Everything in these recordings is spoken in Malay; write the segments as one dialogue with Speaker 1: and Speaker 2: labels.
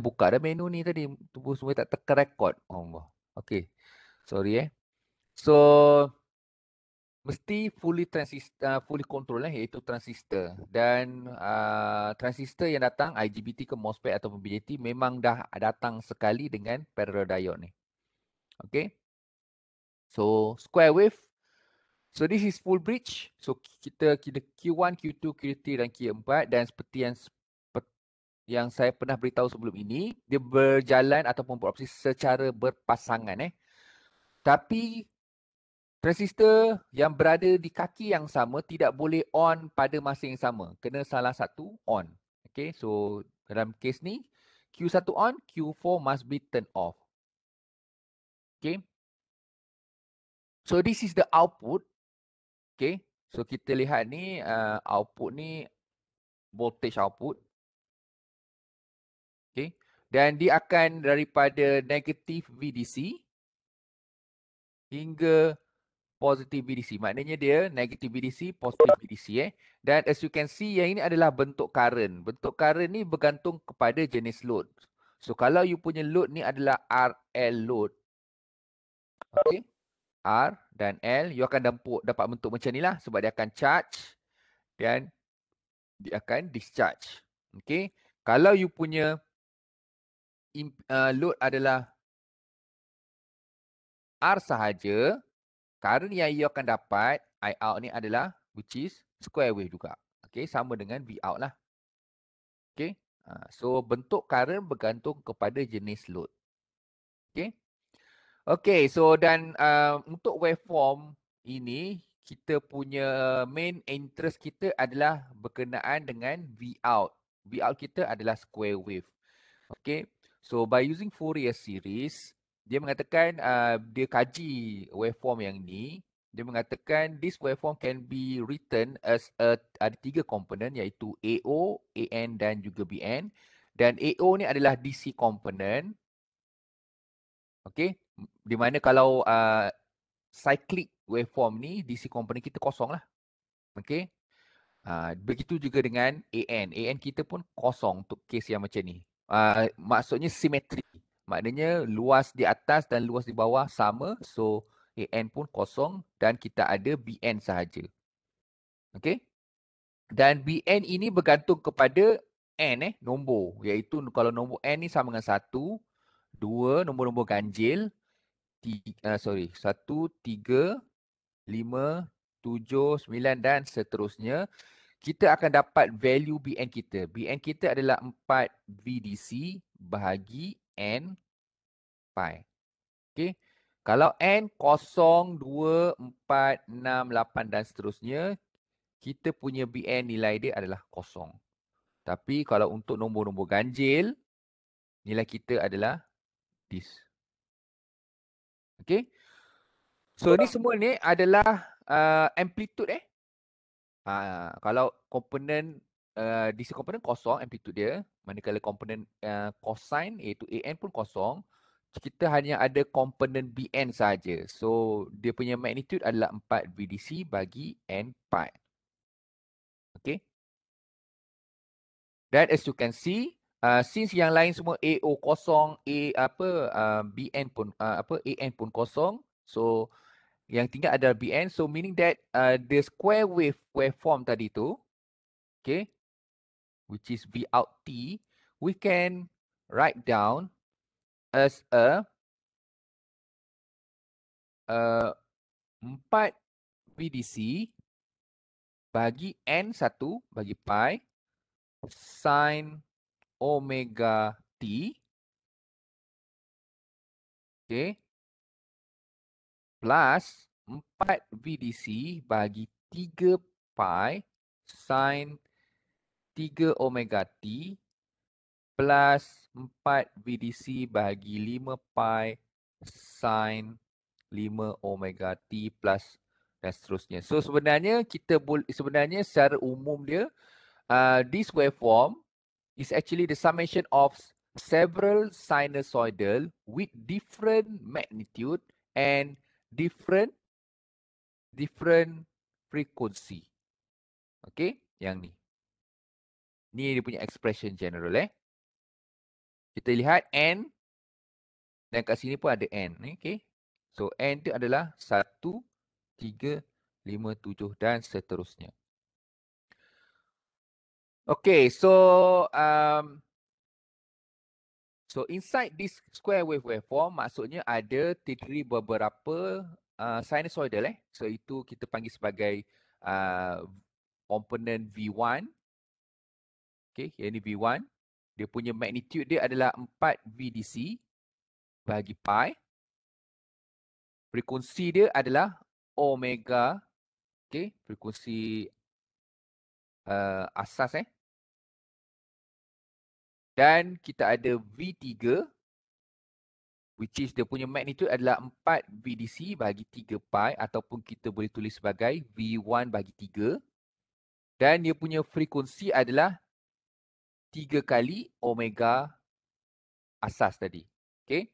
Speaker 1: buka dah menu ni tadi. Tunggu semua tak tekan rekod. Oh, Allah. Okay. Sorry eh. So, mesti fully transistor, uh, fully control eh, iaitu transistor. Dan uh, transistor yang datang, IGBT ke MOSFET ataupun BJT memang dah datang sekali dengan parallel diode ni. Okay. So, square wave. So, this is full bridge. So, kita kira Q1, Q2, Q3 dan Q4. Dan seperti yang yang saya pernah beritahu sebelum ini dia berjalan ataupun beroperasi secara berpasangan eh tapi transistor yang berada di kaki yang sama tidak boleh on pada masa yang sama kena salah satu on Okay, so dalam kes
Speaker 2: ni Q1 on Q4 must be turned off Okay, so this is the output Okay, so kita lihat ni uh, output ni voltage output
Speaker 1: dan dia akan daripada negatif VDC hingga positif VDC. Maknanya dia negatif VDC, positif VDC eh. Dan as you can see yang ini adalah bentuk current. Bentuk current ni bergantung kepada jenis load. So kalau you punya load ni adalah RL load. Okay. R dan L. You akan dapat, dapat bentuk macam ni lah. Sebab dia akan charge dan dia akan discharge. Okay. Kalau you punya uh, eh, Lut adalah R sahaja, current yang you akan dapat, I out ni adalah which is square wave juga. Okay, sama dengan V out lah. Okay, uh, so bentuk current bergantung kepada jenis load. Okay, okay so dan uh, untuk waveform ini, kita punya main interest kita adalah berkenaan dengan V out. V out kita adalah square wave. Okay, So by using Fourier series, dia mengatakan uh, dia kaji waveform yang ni. Dia mengatakan this waveform can be written as a, ada tiga komponen iaitu AO, AN dan juga BN. Dan AO ni adalah DC komponen. Okay. Di mana kalau uh, cyclic waveform ni DC komponen kita kosong lah. Okay. Uh, begitu juga dengan AN. AN kita pun kosong untuk case yang macam ni. Ah, maksudnya simetri. Maknanya luas di atas dan luas di bawah sama. So AN pun kosong dan kita ada BN sahaja. Okay. Dan BN ini bergantung kepada N eh, nombor. Iaitu kalau nombor N ni sama dengan 1, 2, nombor-nombor ganjil. Ah, tiga, uh, sorry, 1, 3, 5, 7, 9 dan seterusnya kita akan dapat value BN kita. BN kita adalah 4 bdc bahagi N Pi. Okay. Kalau N kosong 2, 4, 6, 8 dan seterusnya, kita punya BN nilai dia adalah kosong. Tapi kalau untuk nombor-nombor ganjil, nilai kita adalah this. Okay. So ni semua ni adalah uh, amplitude eh. Uh, kalau komponen uh, eh, DC komponen kosong amplitude dia manakala komponen uh, cosine iaitu AN pun kosong kita hanya ada komponen BN saja. So dia punya magnitude adalah 4 VDC bagi N pi. Okay. That as you can see Uh, since yang lain semua AO kosong, A apa uh, BN pun uh, apa AN pun kosong, so yang tinggal adalah bn so meaning that uh, the square wave waveform tadi tu okay which is v out t we
Speaker 2: can write down as a uh, 4 bdc
Speaker 1: bagi n 1 bagi pi sin omega
Speaker 2: t okay plus 4 VDC bagi 3
Speaker 1: pi sin 3 omega t plus 4 VDC bagi 5 pi sin 5 omega t plus dan seterusnya. So sebenarnya kita boleh sebenarnya secara umum dia uh, this waveform is actually the summation of several sinusoidal with different magnitude and different different frequency.
Speaker 2: Okay, yang ni. Ni dia punya expression general eh. Kita lihat N. Dan kat sini pun ada N. Okay.
Speaker 1: So N tu adalah 1, 3, 5, 7 dan seterusnya. Okay, so um, So inside this square wave waveform maksudnya ada titri beberapa uh, sinusoidal eh. So itu kita panggil sebagai uh, komponen V1. Okay, yang ini V1. Dia punya magnitude dia adalah 4 VDC bagi pi.
Speaker 2: Frekuensi dia adalah omega. Okay, frekuensi uh, asas eh dan kita ada V3 which is dia punya magnitude adalah 4
Speaker 1: VDC bagi 3 pi ataupun kita boleh tulis sebagai V1 bagi 3 dan dia punya frekuensi adalah 3 kali omega asas tadi. Okay.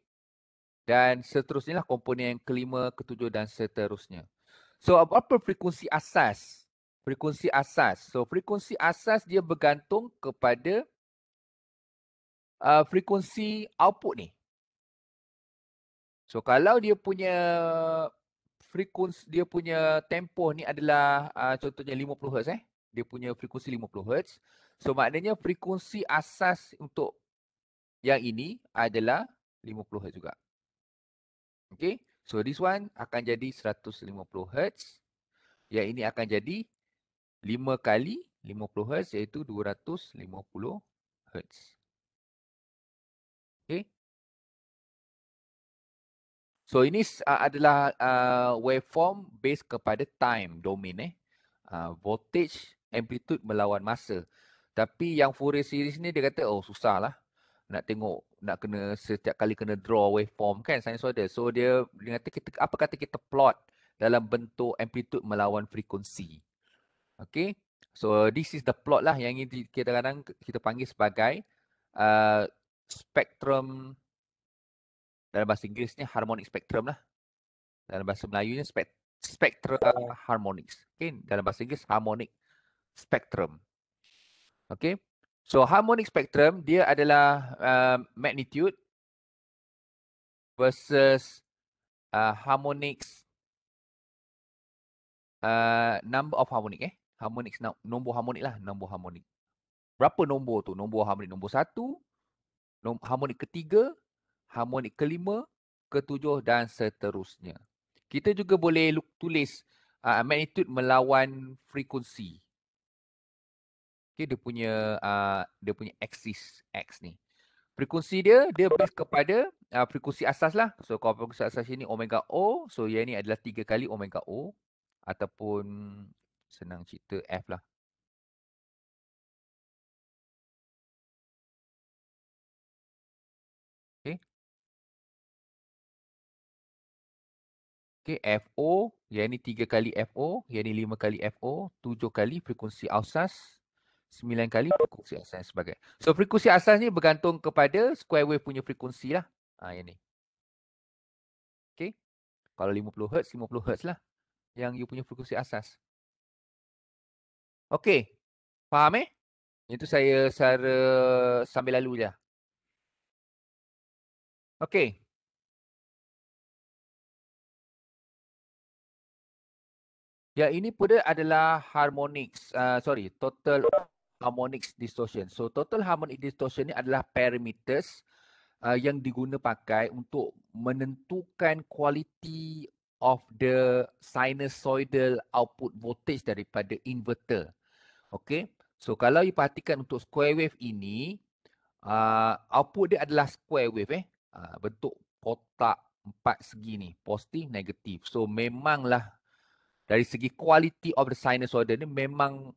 Speaker 1: Dan seterusnya lah komponen yang kelima, ketujuh dan seterusnya. So apa frekuensi asas? Frekuensi asas. So frekuensi asas dia bergantung kepada uh, frekuensi output ni. So kalau dia punya frekuensi dia punya tempoh ni adalah uh, contohnya 50 Hz eh. Dia punya frekuensi 50 Hz. So maknanya frekuensi asas untuk yang ini adalah 50 Hz juga. Okay. So this one akan jadi 150 Hz. Yang ini akan jadi
Speaker 2: 5 kali 50 Hz iaitu 250 Hz. So ini uh, adalah uh, waveform based kepada time domain eh. Uh, voltage
Speaker 1: amplitude melawan masa. Tapi yang Fourier series ni dia kata oh susah lah nak tengok nak kena setiap kali kena draw waveform kan sinusoidal. So dia dia kata kita apa kata kita plot dalam bentuk amplitude melawan frekuensi. Okay. So this is the plot lah yang ini kita kadang kita panggil sebagai uh, spectrum dalam bahasa Inggerisnya harmonic spectrum lah. Dalam bahasa Melayunya spek spectral uh, harmonics. Okay. Dalam bahasa Inggeris harmonic spectrum. Okay. So harmonic spectrum dia adalah uh, magnitude versus uh, harmonics uh, number of harmonic eh. Harmonics nombor harmonic lah. Nombor harmonic. Berapa nombor tu? Nombor harmonic nombor satu, nombor, harmonic ketiga, harmonik kelima, ketujuh dan seterusnya. Kita juga boleh tulis uh, magnitude melawan frekuensi. Okay, dia punya uh, dia punya axis x ni. Frekuensi dia, dia based kepada uh, frekuensi asas lah. So kalau frekuensi asas ini omega
Speaker 2: O, so yang ni adalah tiga kali omega O ataupun senang cerita F lah. Okay, FO, yang ni 3 kali FO, yang ni 5 kali FO, 7 kali
Speaker 1: frekuensi asas, 9 kali frekuensi asas sebagai. So frekuensi asas ni bergantung kepada square wave punya frekuensi lah. Ha, yang ni. Okay. Kalau 50 Hz, 50 Hz lah. Yang you punya frekuensi asas.
Speaker 2: Okay. Faham eh? Itu saya sambil lalu je. Okay. Ya, ini pula adalah harmonics.
Speaker 1: Uh, sorry, total harmonics distortion. So, total harmonic distortion ni adalah parameters uh, yang diguna pakai untuk menentukan quality of the sinusoidal output voltage daripada inverter. Okay. So, kalau you perhatikan untuk square wave ini, uh, output dia adalah square wave eh. Uh, bentuk kotak empat segi ni. Positif, negatif. So, memanglah dari segi quality of the sinus order ni memang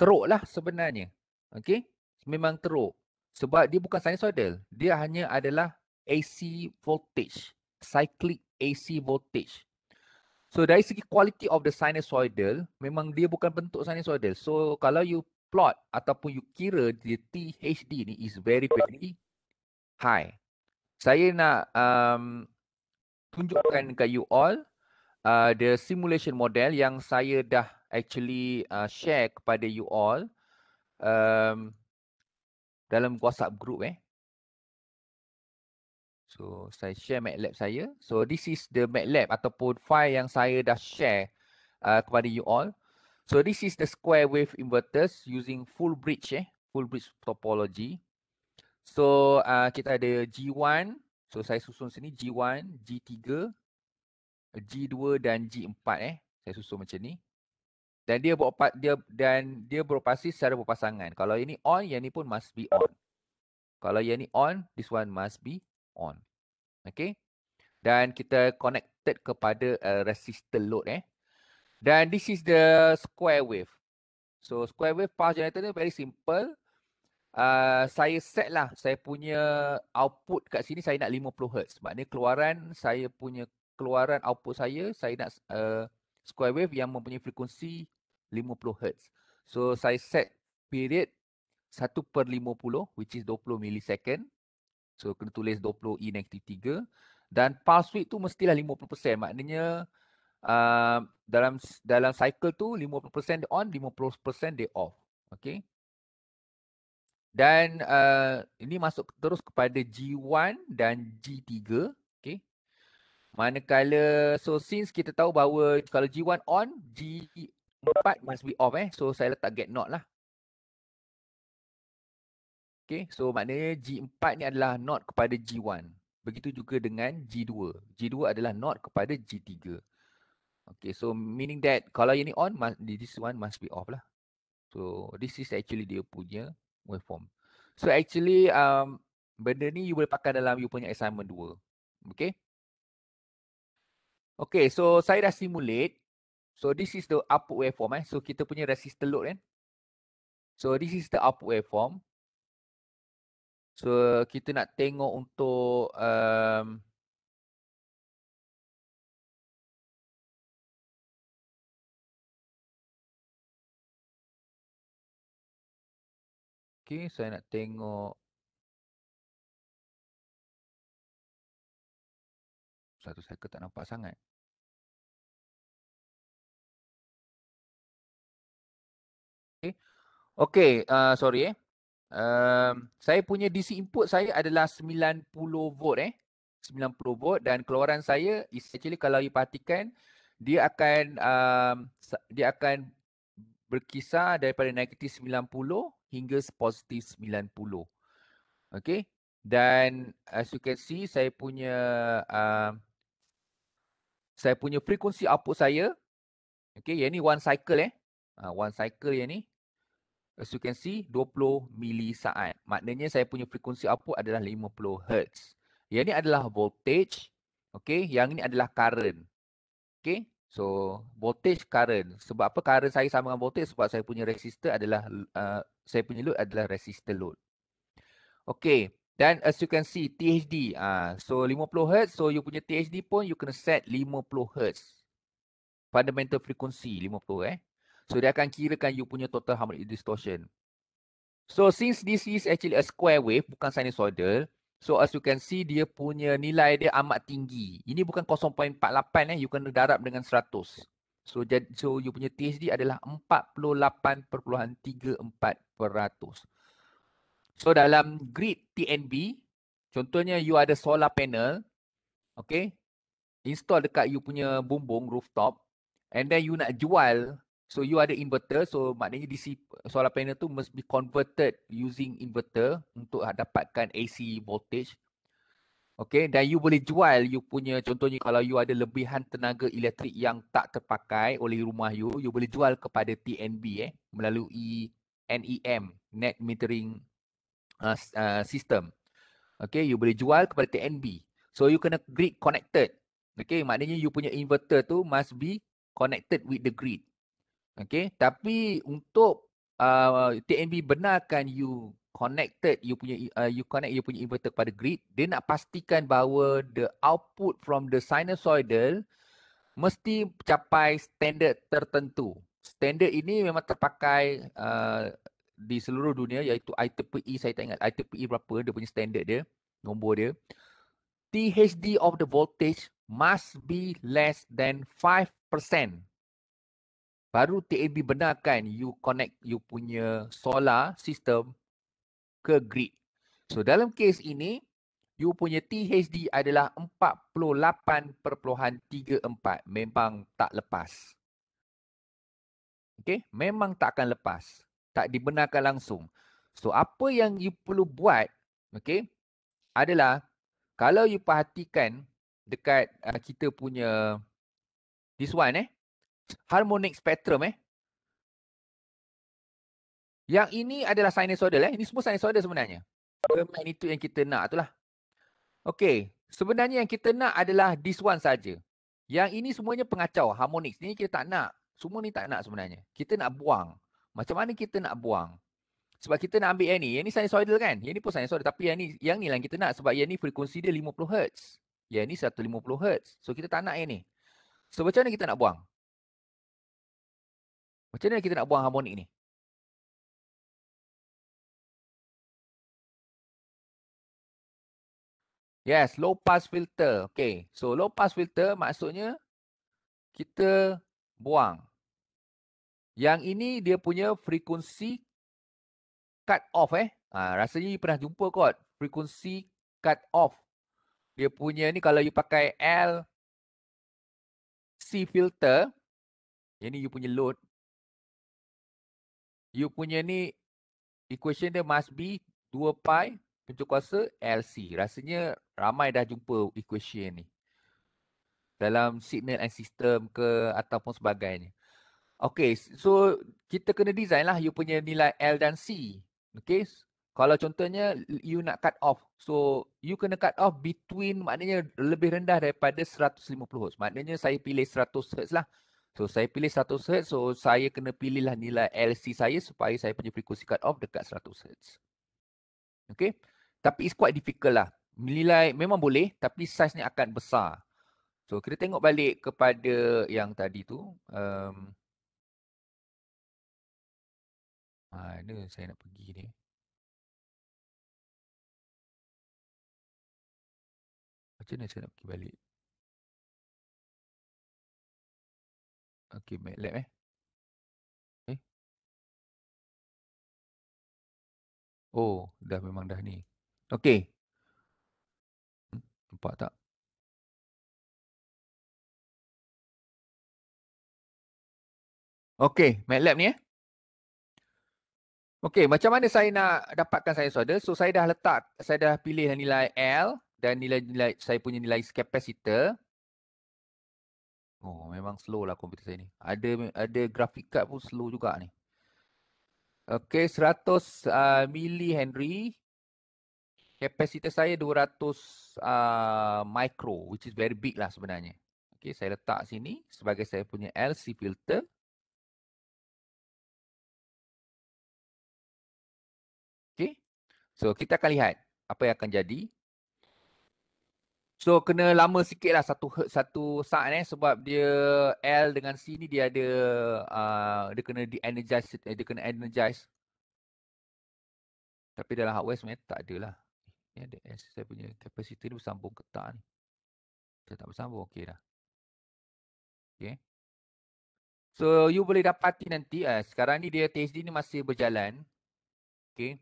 Speaker 1: teruk lah sebenarnya. Okay. Memang teruk. Sebab dia bukan sinusoidal. Dia hanya adalah AC voltage. Cyclic AC voltage. So dari segi quality of the sinusoidal, memang dia bukan bentuk sinusoidal. So kalau you plot ataupun you kira dia THD ni is very very high. Saya nak um, tunjukkan ke you all uh, the simulation model yang saya dah actually uh, share kepada you all um, dalam WhatsApp group eh. So saya share MATLAB saya. So this is the MATLAB ataupun file yang saya dah share uh, kepada you all. So this is the square wave inverters using full bridge eh, full bridge topology. So uh, kita ada G1. So saya susun sini G1, G3, G2 dan G4 eh. Saya susun macam ni. Dan dia beroperasi, dia dan dia beroperasi secara berpasangan. Kalau ini on, yang ni pun must be on. Kalau yang ni on, this one must be on. Okay. Dan kita connected kepada uh, resistor load eh. Dan this is the square wave. So square wave power generator ni very simple. Uh, saya set lah saya punya output kat sini saya nak 50 Hz. Maknanya keluaran saya punya keluaran output saya saya nak uh, square wave yang mempunyai frekuensi 50 Hz. So saya set period 1 per 50 which is 20 millisecond. So kena tulis 20 E negatif 3 dan pulse width tu mestilah 50%. Maknanya uh, dalam dalam cycle tu 50% on 50% dia off. Okay. Dan uh, ini masuk terus kepada G1 dan G3. Manakala so since kita tahu bahawa kalau G1 on, G4 must be off eh. So saya letak get not lah. Okay, so maknanya G4 ni adalah not kepada G1. Begitu juga dengan G2. G2 adalah not kepada G3. Okay, so meaning that kalau ini on, this one must be off lah. So this is actually dia punya waveform. So actually um, benda ni you boleh pakai dalam you punya assignment 2. Okay. Okay, so saya dah simulate. So this is the output waveform. Eh. So kita punya
Speaker 2: resistor load eh. kan. So this is the output waveform. So kita nak tengok untuk um, Okay, saya nak tengok satu second tak nampak sangat Okay, uh, eh, sorry eh. Uh, saya punya DC
Speaker 1: input saya adalah 90 volt eh. 90 volt dan keluaran saya is actually kalau you perhatikan dia akan uh, dia akan berkisar daripada negatif 90 hingga positif 90. Okay Dan as you can see saya punya uh, saya punya frekuensi output saya Okay, yang ni one cycle eh. Uh, one cycle yang ni As you can see, 20 mili saat. Maknanya saya punya frekuensi apa? adalah 50 Hz. Yang ini adalah voltage. Okay, yang ini adalah current. Okay, so voltage current. Sebab apa current saya sama dengan voltage? Sebab saya punya resistor adalah, uh, saya punya load adalah resistor load. Okay, dan as you can see, THD. Uh, ah, so 50 Hz, so you punya THD pun you kena set 50 Hz. Fundamental frequency 50 eh. So dia akan kirakan you punya total harmonic distortion. So since this is actually a square wave bukan sinusoidal, so as you can see dia punya nilai dia amat tinggi. Ini bukan 0.48 eh, you kena darab dengan 100. So so you punya THD adalah 48.34%. So dalam grid TNB, contohnya you ada solar panel, okay, install dekat you punya bumbung rooftop and then you nak jual So you ada inverter so maknanya DC solar panel tu must be converted using inverter untuk dapatkan AC voltage. Okay dan you boleh jual you punya contohnya kalau you ada lebihan tenaga elektrik yang tak terpakai oleh rumah you you boleh jual kepada TNB eh melalui NEM net metering uh, uh, system. Okay you boleh jual kepada TNB. So you kena grid connected. Okay maknanya you punya inverter tu must be connected with the grid. Okay, tapi untuk uh, TNB benarkan you connected you punya uh, you connect you punya inverter kepada grid, dia nak pastikan bahawa the output from the sinusoidal mesti capai standard tertentu. Standard ini memang terpakai uh, di seluruh dunia iaitu IEEE saya tak ingat IEEE berapa dia punya standard dia, nombor dia. THD of the voltage must be less than baru TAB benarkan you connect you punya solar system ke grid. So dalam kes ini, you punya THD adalah 48.34. Memang tak lepas. Okay, memang tak akan lepas. Tak dibenarkan langsung. So apa yang you perlu buat, okay, adalah kalau you perhatikan dekat uh, kita punya
Speaker 2: this one eh, harmonic spectrum eh. Yang ini adalah sinusoidal eh. Ini semua sinusoidal sebenarnya. Ini Magnitude
Speaker 1: yang kita nak itulah. Okay, sebenarnya yang kita nak adalah this one saja. Yang ini semuanya pengacau harmonics. Ini kita tak nak. Semua ni tak nak sebenarnya. Kita nak buang. Macam mana kita nak buang? Sebab kita nak ambil yang ni. Yang ni sinusoidal kan? Yang ni pun sinusoidal. Tapi yang ni, yang ni lah yang kita nak. Sebab yang ni frekuensi dia 50 Hz. Yang ni 150 Hz. So kita tak nak yang
Speaker 2: ni. So macam mana kita nak buang? Macam mana kita nak buang harmonik ni? Yes, low pass filter. Okay, so low pass filter
Speaker 1: maksudnya kita buang. Yang ini dia punya frekuensi cut off eh. Ha, rasanya you pernah jumpa kot
Speaker 2: frekuensi cut off. Dia punya ni kalau you pakai L C filter. Ini you punya load you punya ni equation dia must be 2 pi pencuk
Speaker 1: kuasa LC. Rasanya ramai dah jumpa equation ni. Dalam signal and system ke ataupun sebagainya. Okay, so kita kena design lah you punya nilai L dan C. Okay, kalau contohnya you nak cut off. So, you kena cut off between maknanya lebih rendah daripada 150 Hz. Maknanya saya pilih 100 Hz lah. So saya pilih 100 Hz. So saya kena pilihlah nilai LC saya supaya saya punya frequency cut off dekat 100 Hz. Okay. Tapi it's quite difficult lah. Nilai memang boleh tapi size ni akan besar. So kita tengok
Speaker 2: balik kepada yang tadi tu. Um, mana saya nak pergi ni? Macam mana saya nak pergi balik? Okay, MATLAB eh. Eh. Oh, dah memang dah ni. Okay. Hmm, nampak tak? Okay, MATLAB ni eh. Okay, macam mana saya nak dapatkan saya solder? So, saya dah letak, saya
Speaker 1: dah pilih nilai L dan nilai-nilai saya punya nilai kapasitor. Oh, memang slow lah komputer saya ni. Ada ada graphic card pun slow juga ni. Okay, 100 uh, ah, mili Henry. Kapasitas saya 200 uh, ah, micro, which is very big lah sebenarnya.
Speaker 2: Okay, saya letak sini sebagai saya punya LC filter. Okay, so kita akan lihat apa
Speaker 1: yang akan jadi So kena lama sikit lah satu, satu saat eh sebab dia L dengan C ni dia ada uh, dia kena de-energize eh, dia kena energize. Tapi dalam hardware sebenarnya tak ada lah. Ni ada S saya punya capacity ni bersambung ke tak ni. Saya tak bersambung okey dah.
Speaker 2: Okay. So you boleh dapati nanti eh, sekarang ni dia test ni masih berjalan. Okay.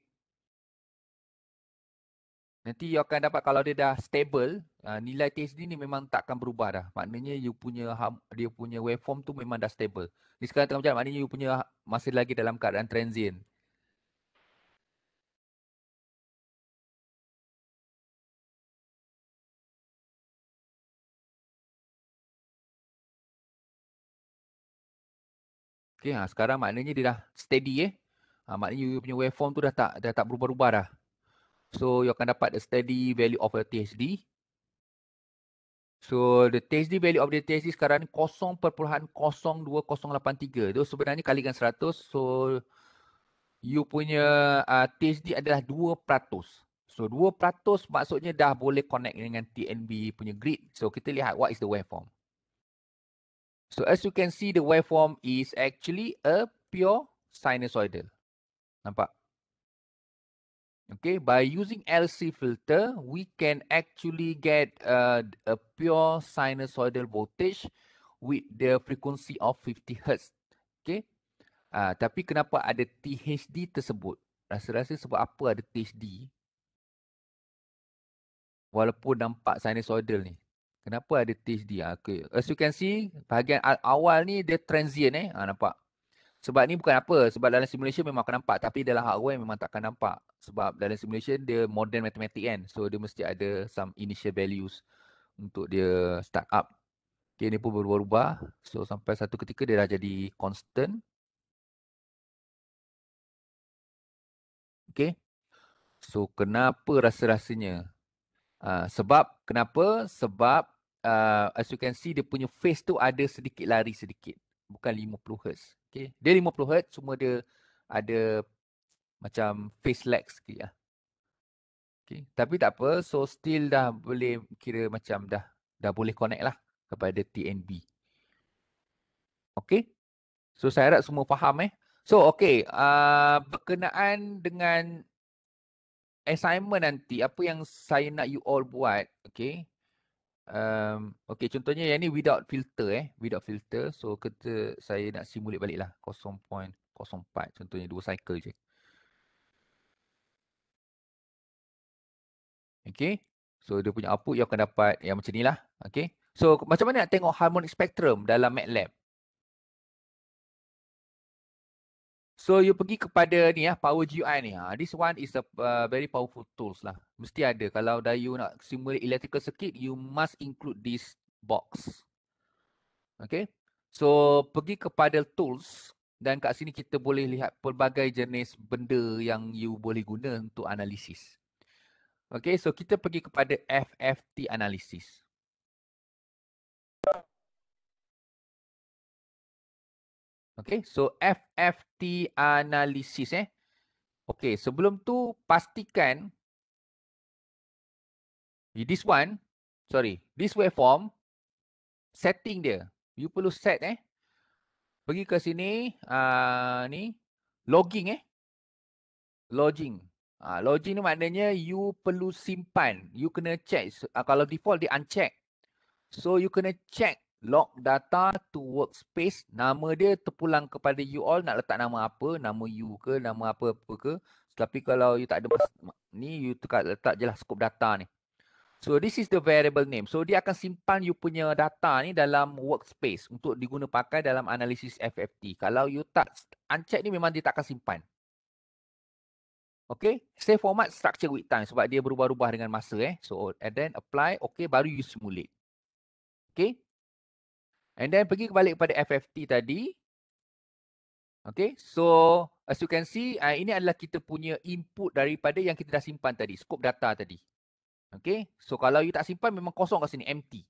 Speaker 1: Nanti you akan dapat kalau dia dah stable, uh, nilai TSD ni memang tak akan berubah dah. Maknanya you punya dia punya waveform tu memang dah stable. Ni sekarang tengah berjalan maknanya you punya ha, masih lagi
Speaker 2: dalam keadaan transient. Okay, ha, ah, sekarang maknanya dia dah
Speaker 1: steady eh. Ha, maknanya you punya waveform tu dah tak dah tak berubah-ubah dah. So you akan dapat the steady value of the THD. So the THD value of the THD sekarang kosong kosong kosong perpuluhan dua lapan tiga. So sebenarnya kalikan seratus. So you punya uh, THD adalah peratus. So dua peratus maksudnya dah boleh connect dengan TNB punya grid. So kita lihat what is the waveform. So as you can see the waveform is actually a pure sinusoidal. Nampak? Okay, by using LC filter, we can actually get uh, a pure sinusoidal voltage with the frequency of 50 Hz. Okay, uh, tapi kenapa ada THD tersebut? Rasa-rasa sebab apa ada THD? Walaupun nampak sinusoidal ni. Kenapa ada THD? Ah, okay, as you can see, bahagian awal ni dia transient eh. Ha, nampak? Sebab ni bukan apa, sebab dalam simulation memang akan nampak tapi dalam hardware memang takkan nampak. Sebab dalam simulation dia modern matematik kan. So dia mesti ada some initial values untuk dia start up.
Speaker 2: Okay ni pun berubah-ubah. So sampai satu ketika dia dah jadi constant. Okay. So kenapa
Speaker 1: rasa-rasanya? Uh, sebab kenapa? Sebab uh, as you can see dia punya face tu ada sedikit lari sedikit. Bukan 50 Hz. Okay. Dia 50 Hz cuma dia ada macam phase lag sikit lah. Okay. Tapi tak apa. So still dah boleh kira macam dah dah boleh connect lah kepada TNB. Okay. So saya harap semua faham eh. So okay. Uh, ah, berkenaan dengan assignment nanti. Apa yang saya nak you all buat. Okay um, okay contohnya yang ni without filter eh without filter so kita saya nak simulate balik lah 0.04 contohnya dua cycle je
Speaker 2: okay so dia punya output yang akan dapat yang macam ni lah okay so macam mana nak tengok harmonic spectrum dalam MATLAB
Speaker 1: So you pergi kepada ni ya Power GUI ni. Ha, this one is a uh, very powerful tools lah. Mesti ada kalau dah you nak simulate electrical circuit, you must include this box. Okay. So pergi kepada tools dan kat sini kita boleh lihat pelbagai jenis benda yang you boleh guna untuk analisis.
Speaker 2: Okay, so kita pergi kepada FFT analysis. Okay, so FFT
Speaker 1: analysis eh. Okay, sebelum tu pastikan this one, sorry, this waveform setting dia. You perlu set eh. Pergi ke sini, uh, ni, logging eh. Logging. Uh, ah, logging ni maknanya you perlu simpan. You kena check. Uh, kalau default, dia uncheck. So, you kena check log data to workspace nama dia terpulang kepada you all nak letak nama apa nama you ke nama apa apa ke tapi kalau you tak ada ni you tekat letak jelah scope data ni so this is the variable name so dia akan simpan you punya data ni dalam workspace untuk diguna pakai dalam analisis FFT kalau you tak uncheck ni memang dia tak akan simpan Okay, save format structure with time sebab dia berubah-ubah dengan masa eh. So, and then apply, okay, baru you simulate. Okay, And then pergi kembali kepada FFT tadi. Okay, so as you can see, uh, ini adalah kita punya input daripada yang kita dah simpan tadi, scope data tadi. Okay, so kalau you tak simpan memang kosong kat sini, empty.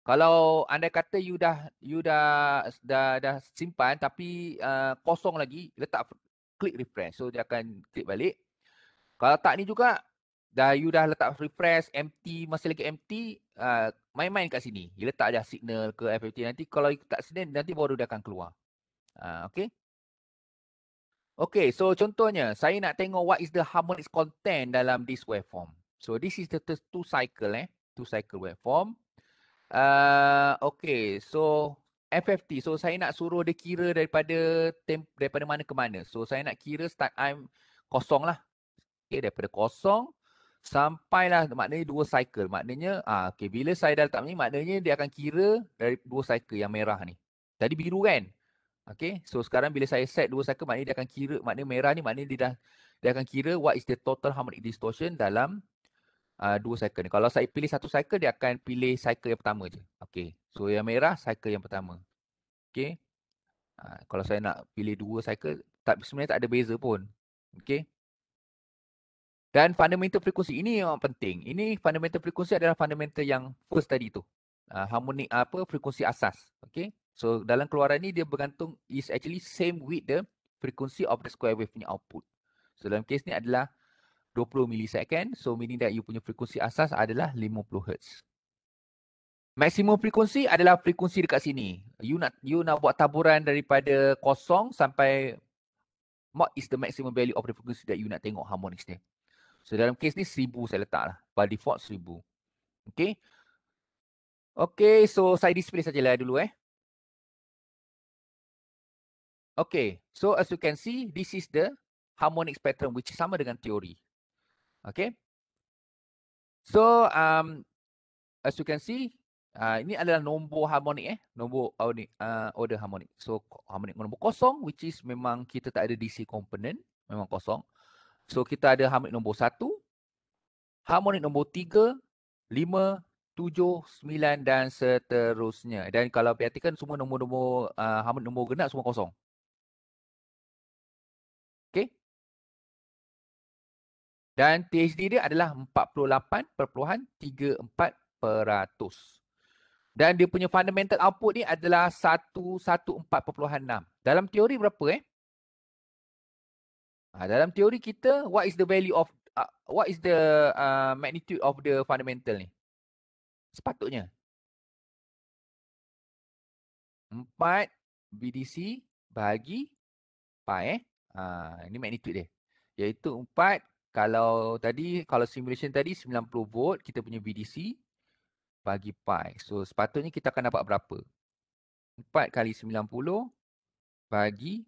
Speaker 1: Kalau anda kata you dah you dah dah dah simpan tapi uh, kosong lagi, letak klik refresh. So dia akan klik balik. Kalau tak ni juga dah you dah letak refresh empty masih lagi empty uh, main-main kat sini you letak dah signal ke FFT nanti kalau you tak signal nanti baru dia akan keluar uh, okay Okay, so contohnya saya nak tengok what is the harmonics content dalam this waveform. So this is the two cycle eh, two cycle waveform. Uh, okay, so FFT. So saya nak suruh dia kira daripada temp, daripada mana ke mana. So saya nak kira start time kosong lah. Okay, daripada kosong sampailah maknanya dua cycle maknanya ah okey bila saya dah letak ni maknanya dia akan kira dari dua cycle yang merah ni tadi biru kan Okay, so sekarang bila saya set dua cycle maknanya dia akan kira maknanya merah ni maknanya dia dah dia akan kira what is the total harmonic distortion dalam uh, dua cycle ni kalau saya pilih satu cycle dia akan pilih cycle yang pertama je Okay, so yang merah cycle yang pertama Okay, uh, kalau saya nak pilih dua cycle tak sebenarnya tak ada beza pun okey dan fundamental frekuensi ini yang penting. Ini fundamental frekuensi adalah fundamental yang first tadi tu. Uh, harmonic apa frekuensi asas. Okay. So dalam keluaran ni dia bergantung is actually same with the frekuensi of the square wave punya output. So dalam case ni adalah 20 millisecond. So meaning that you punya frekuensi asas adalah 50 hertz. Maximum frekuensi adalah frekuensi dekat sini. You nak you nak buat taburan daripada kosong sampai what is the maximum value of the frekuensi that you nak tengok harmonics dia. So dalam kes ni seribu
Speaker 2: saya letak lah. By default seribu, Okay. Okay so saya display sajalah dulu eh. Okay so as
Speaker 1: you can see this is the harmonic spectrum which sama dengan teori. Okay. So um, as you can see uh, ini adalah nombor harmonik eh. Nombor uh, order harmonik. So harmonik nombor kosong which is memang kita tak ada DC component. Memang kosong. So kita ada harmonik nombor 1, harmonik nombor 3, 5, 7, 9 dan seterusnya.
Speaker 2: Dan kalau perhatikan semua nombor-nombor uh, harmonik nombor genap semua kosong. Okay. Dan THD dia adalah 48.34%. Dan dia punya
Speaker 1: fundamental output ni adalah 114.6. Dalam teori berapa eh?
Speaker 2: Ha, dalam teori kita, what is the value of uh, what is the uh, magnitude of the fundamental ni? Sepatutnya 4 BDC bagi
Speaker 1: pi eh. Ha, ini magnitude dia. Iaitu 4 kalau tadi kalau simulation tadi 90 volt kita punya BDC bagi pi. So sepatutnya kita akan dapat berapa? 4 kali 90 bagi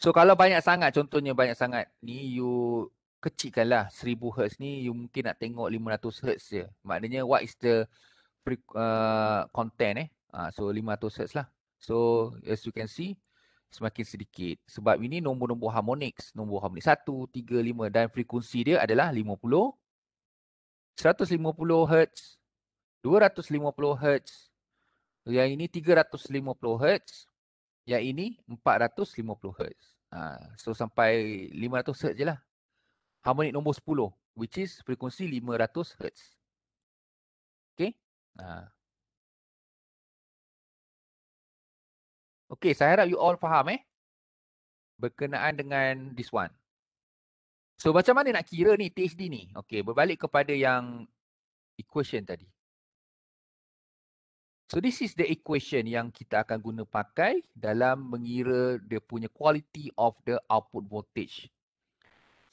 Speaker 1: So kalau banyak sangat contohnya banyak sangat ni you lah, 1000 Hz ni you mungkin nak tengok 500 Hz je. Maknanya what is the pre, uh, content eh. Uh, so 500 Hz lah. So as you can see semakin sedikit sebab ini nombor-nombor harmonics, nombor harmonik 1, 3, 5 dan frekuensi dia adalah 50 150 Hz, 250 Hz. Yang ini 350 Hz, yang ini 450 Hz. Ha, so sampai 500 Hz je lah.
Speaker 2: Harmonic nombor 10 which is frekuensi 500 Hz. Okay. Ha. Okay, saya harap you all faham eh. Berkenaan dengan this one. So macam
Speaker 1: mana nak kira ni THD ni? Okay, berbalik kepada yang equation tadi. So this is the equation yang kita akan guna pakai dalam mengira dia punya quality of the output voltage.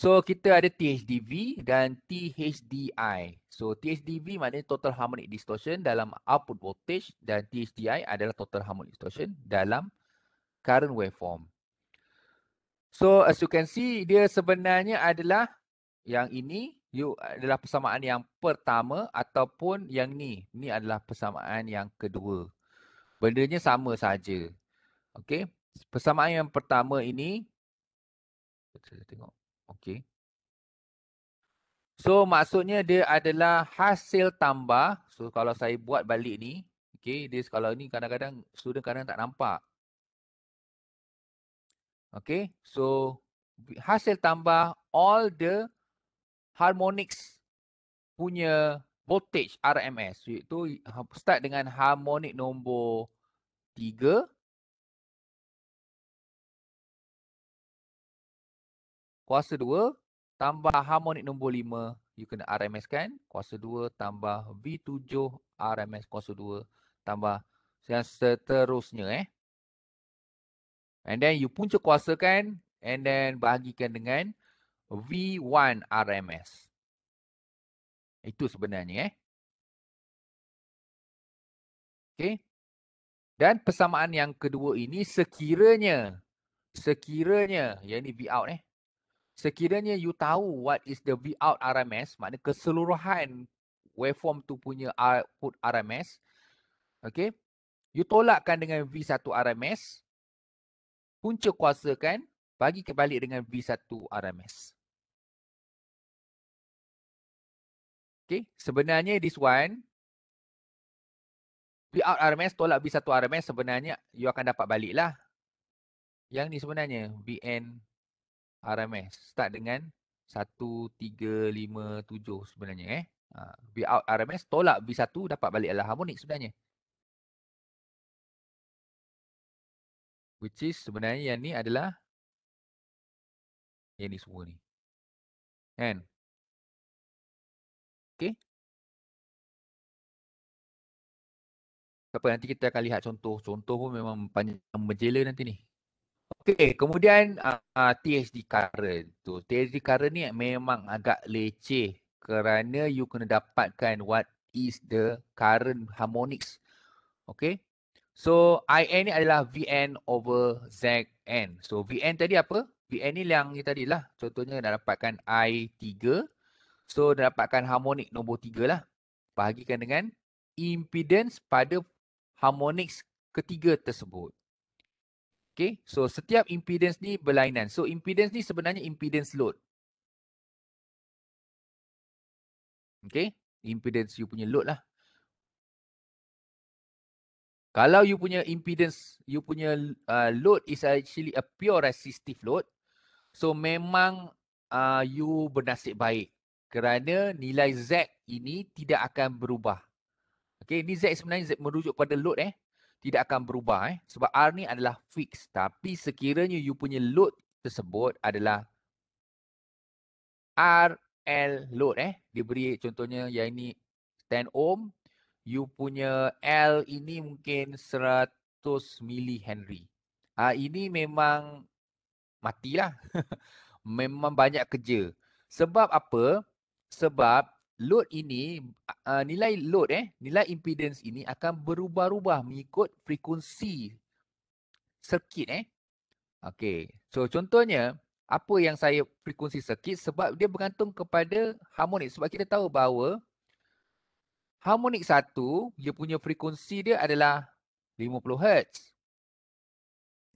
Speaker 1: So kita ada THDV dan THDI. So THDV maknanya total harmonic distortion dalam output voltage dan THDI adalah total harmonic distortion dalam current waveform. So as you can see dia sebenarnya adalah yang ini you adalah persamaan yang pertama ataupun yang ni. Ni adalah persamaan yang kedua. Bendanya sama saja. Okey. Persamaan yang pertama ini saya tengok. Okey. So maksudnya dia adalah hasil tambah. So kalau saya buat balik ni, okey, dia kalau ni kadang-kadang student kadang tak nampak. Okey. So hasil tambah all the harmonix punya voltage RMS iaitu
Speaker 2: start dengan harmonik nombor 3 kuasa 2 tambah
Speaker 1: harmonik nombor 5 you kena RMS kan kuasa 2 tambah V7 RMS kuasa 2 tambah dan seterusnya eh and then you punca kuasa kan and then bahagikan dengan V1
Speaker 2: RMS. Itu sebenarnya eh. Okey. Dan persamaan yang kedua ini sekiranya
Speaker 1: sekiranya yang ini V out eh. Sekiranya you tahu what is the V out RMS, maknanya keseluruhan waveform tu punya output RMS. Okey. You tolakkan dengan V1 RMS.
Speaker 2: Punca kan, bagi kembali dengan V1 RMS. Okay, sebenarnya this one B out RMS tolak B1 RMS sebenarnya you akan dapat balik lah.
Speaker 1: Yang ni sebenarnya BN RMS start dengan 1, 3, 5, 7 sebenarnya eh. Ha, B out RMS tolak B1 dapat balik adalah
Speaker 2: harmonik sebenarnya. Which is sebenarnya yang ni adalah yang ni semua ni. Kan? Okey. Apa nanti kita akan lihat contoh. Contoh pun memang panjang berjela nanti ni.
Speaker 1: Okey, kemudian uh, ah, uh, ah, THD current tu. THD current ni memang agak leceh kerana you kena dapatkan what is the current harmonics. Okey. So IN ni adalah VN over ZN. So VN tadi apa? VN ni yang ni lah. Contohnya nak dapatkan I3 So dia dapatkan harmonik nombor tiga lah. Bahagikan dengan impedance pada harmonik ketiga tersebut. Okay.
Speaker 2: So setiap impedance ni berlainan. So impedance ni sebenarnya impedance load. Okay. Impedance you punya load lah. Kalau you punya impedance, you punya uh, load
Speaker 1: is actually a pure resistive load. So memang uh, you bernasib baik kerana nilai Z ini tidak akan berubah. Okey, ini Z sebenarnya Z merujuk kepada load eh. Tidak akan berubah eh. Sebab R ni adalah fix. Tapi sekiranya you punya load tersebut adalah R L load eh. diberi contohnya yang ini 10 ohm. You punya L ini mungkin 100 mili Henry. Ah ha, ini memang matilah. memang banyak kerja. Sebab apa? sebab load ini uh, nilai load eh nilai impedance ini akan berubah-ubah mengikut frekuensi sirkuit eh okey so contohnya apa yang saya frekuensi sirkuit sebab dia bergantung kepada harmonik sebab kita tahu bahawa harmonik satu dia punya frekuensi dia adalah 50 hertz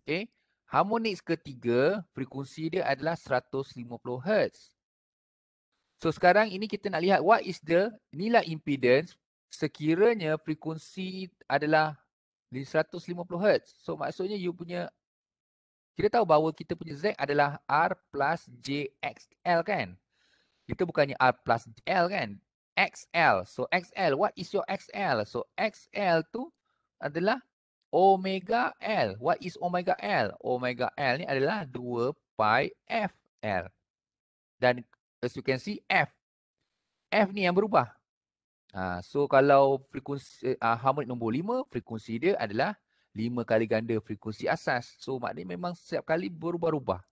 Speaker 1: okey harmonik ketiga frekuensi dia adalah 150 hertz So sekarang ini kita nak lihat what is the nilai impedance sekiranya frekuensi adalah 150 Hz. So maksudnya you punya kita tahu bahawa kita punya Z adalah R plus JXL kan? Kita bukannya R plus L kan? XL. So XL. What is your XL? So XL tu adalah omega L. What is omega L? Omega L ni adalah 2 pi FL. Dan as you can see F. F ni yang berubah. Ha, so kalau frekuensi uh, harmonic nombor 5, frekuensi dia adalah 5 kali ganda frekuensi asas. So maknanya
Speaker 2: memang setiap kali berubah-ubah.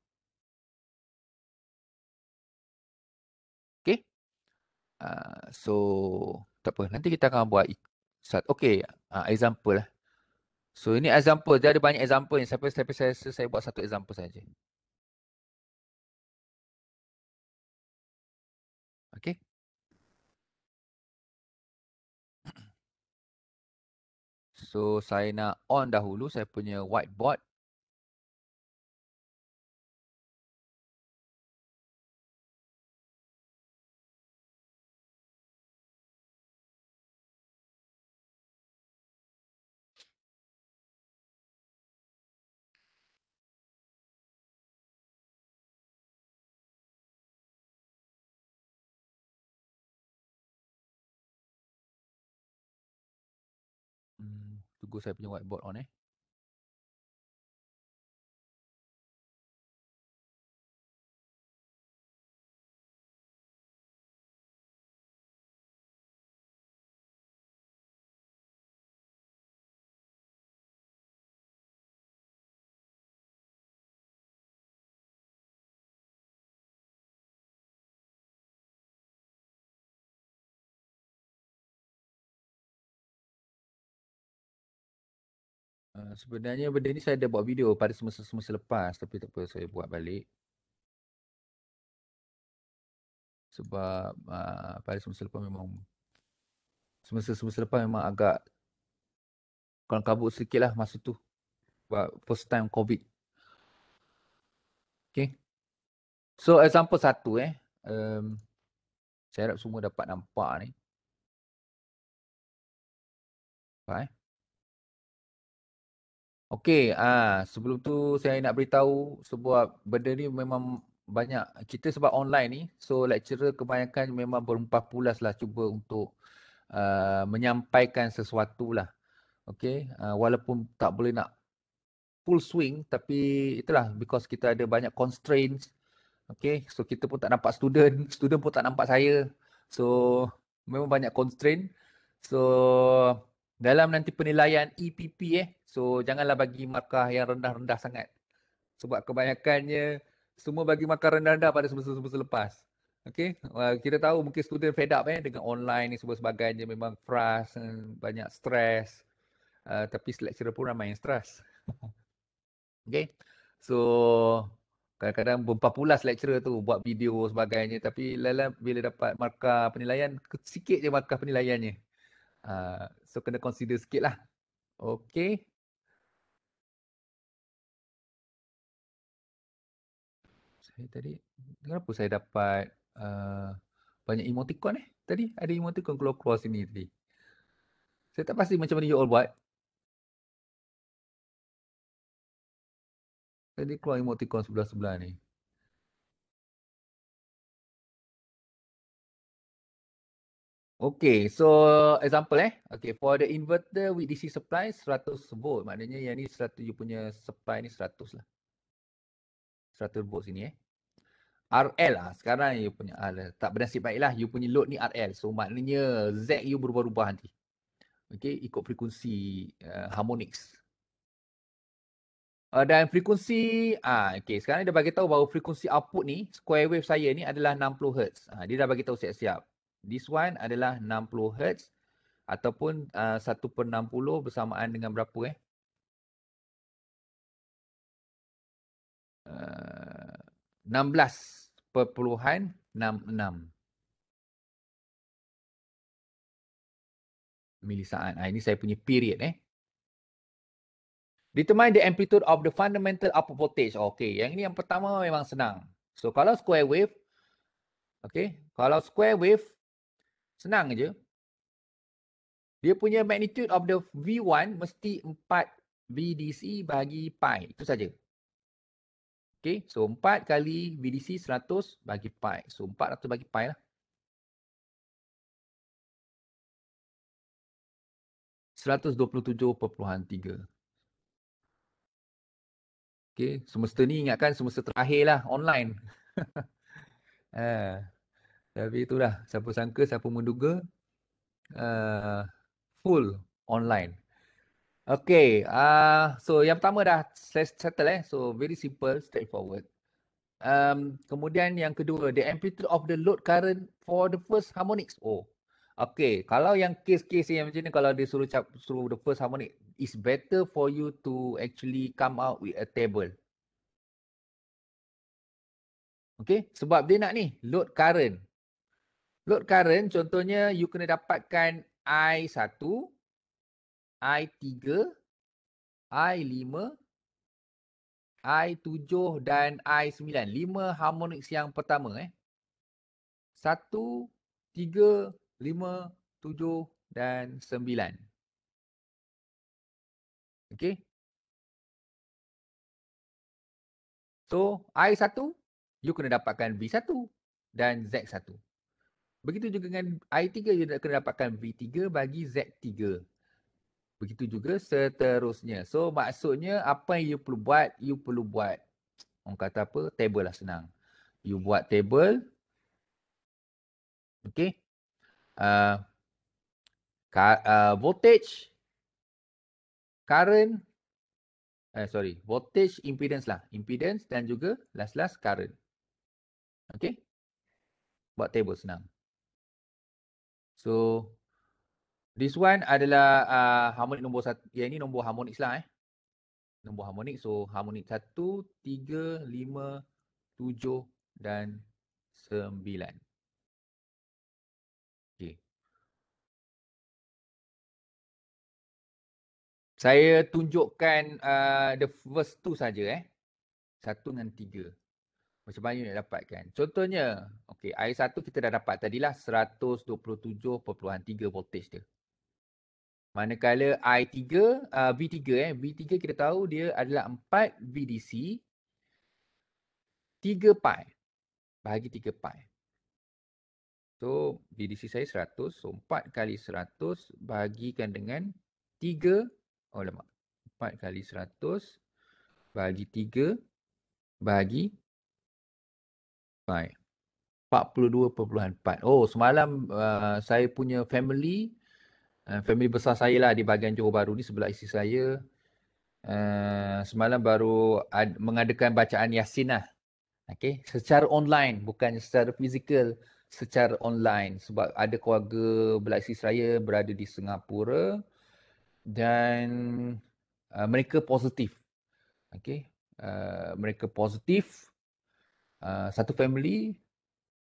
Speaker 2: Okay. Uh, ah, so tak apa. Nanti kita akan buat
Speaker 1: satu. Okay. Uh, ah, example lah. So ini example. Dia ada banyak example ni. Sampai, sampai saya,
Speaker 2: saya buat satu example saja. Okay, So saya nak on dahulu saya punya whiteboard. tunggu saya punya whiteboard on eh. Ah, sebenarnya benda ni saya ada buat video pada semasa-semasa lepas tapi tak apa saya buat balik.
Speaker 1: Sebab uh, pada semasa lepas memang semasa-semasa lepas memang agak kurang kabut sikit lah masa tu. Buat first time COVID. Okay. So example satu eh. Um,
Speaker 2: saya harap semua dapat nampak ni. Baik. Okay. Eh? Okey, ah sebelum tu
Speaker 1: saya nak beritahu sebuah benda ni memang banyak kita sebab online ni. So lecturer kebanyakan memang berempat pulas lah cuba untuk uh, menyampaikan sesuatu lah. Okey, uh, walaupun tak boleh nak full swing tapi itulah because kita ada banyak constraints. Okey, so kita pun tak nampak student, student pun tak nampak saya. So memang banyak constraint. So dalam nanti penilaian EPP eh. So janganlah bagi markah yang rendah-rendah sangat. Sebab kebanyakannya semua bagi markah rendah-rendah pada semester-semester lepas. Okay. Uh, kita tahu mungkin student fed up eh, dengan online ni semua sebagainya memang frust, eh, banyak stress. Uh, tapi lecturer pun ramai yang stress. okay. So kadang-kadang bumpah pulas lecturer tu buat video sebagainya. Tapi lain bila dapat markah penilaian, sikit je markah penilaiannya. Uh, so kena
Speaker 2: consider sikit lah. Okay. Saya tadi, kenapa saya dapat uh, banyak emoticon eh? Tadi ada emoticon keluar-keluar sini tadi. Saya tak pasti macam mana you all buat. Tadi keluar emoticon sebelah-sebelah ni. Okay, so example eh. Okay, for the
Speaker 1: inverter with DC supply 100 volt. Maknanya yang ni 100, you punya supply ni 100 lah. 100 volt sini eh. RL lah. Sekarang you punya, ah, tak bernasib baik lah. You punya load ni RL. So, maknanya Z you berubah-ubah nanti. Okay, ikut frekuensi uh, harmonics. Uh, dan frekuensi, ah, okay, sekarang dia bagi tahu bahawa frekuensi output ni, square wave saya ni adalah 60 Hz. Ah, dia dah bagi tahu siap-siap. This one adalah 60 Hz ataupun uh, 1 per 60 bersamaan dengan berapa eh?
Speaker 2: Uh, 16.66. milisaat. Ha, ini saya punya period eh. Determine the amplitude of the fundamental output
Speaker 1: voltage. Okay, yang ini yang pertama memang senang. So kalau square wave, okay, kalau square wave Senang je. Dia punya magnitude of the V1 mesti 4 VDC bagi pi. Itu saja.
Speaker 2: Okay. So 4 kali VDC 100 bagi pi. So 400 bagi pi lah. Seratus dua puluh Okay,
Speaker 1: semester ni ingatkan semester terakhir lah online. uh. Tapi itulah siapa sangka siapa menduga uh, full online. Okay, uh, ah, so yang pertama dah settle eh. So very simple, straightforward. Um, kemudian yang kedua, the amplitude of the load current for the first harmonics. Oh, okay. Kalau yang case-case yang macam ni, kalau dia suruh, cap, suruh the first harmonic, it's better for you to actually come out with a table. Okay, sebab dia nak ni, load current. Load current contohnya you kena dapatkan I1, I3, I5, I7 dan I9. 5 harmonics yang pertama eh.
Speaker 2: 1, 3, 5, 7 dan 9. Okay. So I1, you kena dapatkan V1 dan Z1.
Speaker 1: Begitu juga dengan I3 dia nak kena dapatkan V3 bagi Z3. Begitu juga seterusnya. So maksudnya apa yang you perlu buat, you perlu buat. Orang kata apa? Table lah senang. You buat table. Okay. Uh, ah, ah, voltage. Current. Eh, sorry. Voltage impedance lah. Impedance dan juga last-last current. Okay. Buat table senang. So this one adalah uh, harmonik nombor satu. Ya ini nombor harmonik lah eh. Nombor harmonik. So harmonik satu,
Speaker 2: tiga, lima, tujuh dan sembilan. Okay. Saya tunjukkan uh, the first two saja eh.
Speaker 1: Satu dengan tiga macam mana nak dapatkan. Contohnya, okay I satu kita dah dapat tadilah 127.3 voltage dia. Manakala I3, uh, V3 eh, V3 kita tahu dia adalah 4 VDC 3 pi bahagi 3 pi. So VDC saya 100, so 4 kali 100 bahagikan dengan 3, oh lemak, 4 kali 100 bahagi 3 bahagi Baik. 42.4. Oh, semalam uh, saya punya family, uh, family besar saya lah di bahagian Johor Baru ni sebelah isi saya. Uh, semalam baru mengadakan bacaan Yasin lah. Okay. Secara online, bukan secara fizikal. Secara online. Sebab ada keluarga belakang isi saya berada di Singapura. Dan uh, mereka positif. Okay. Uh, mereka positif. Ah, satu family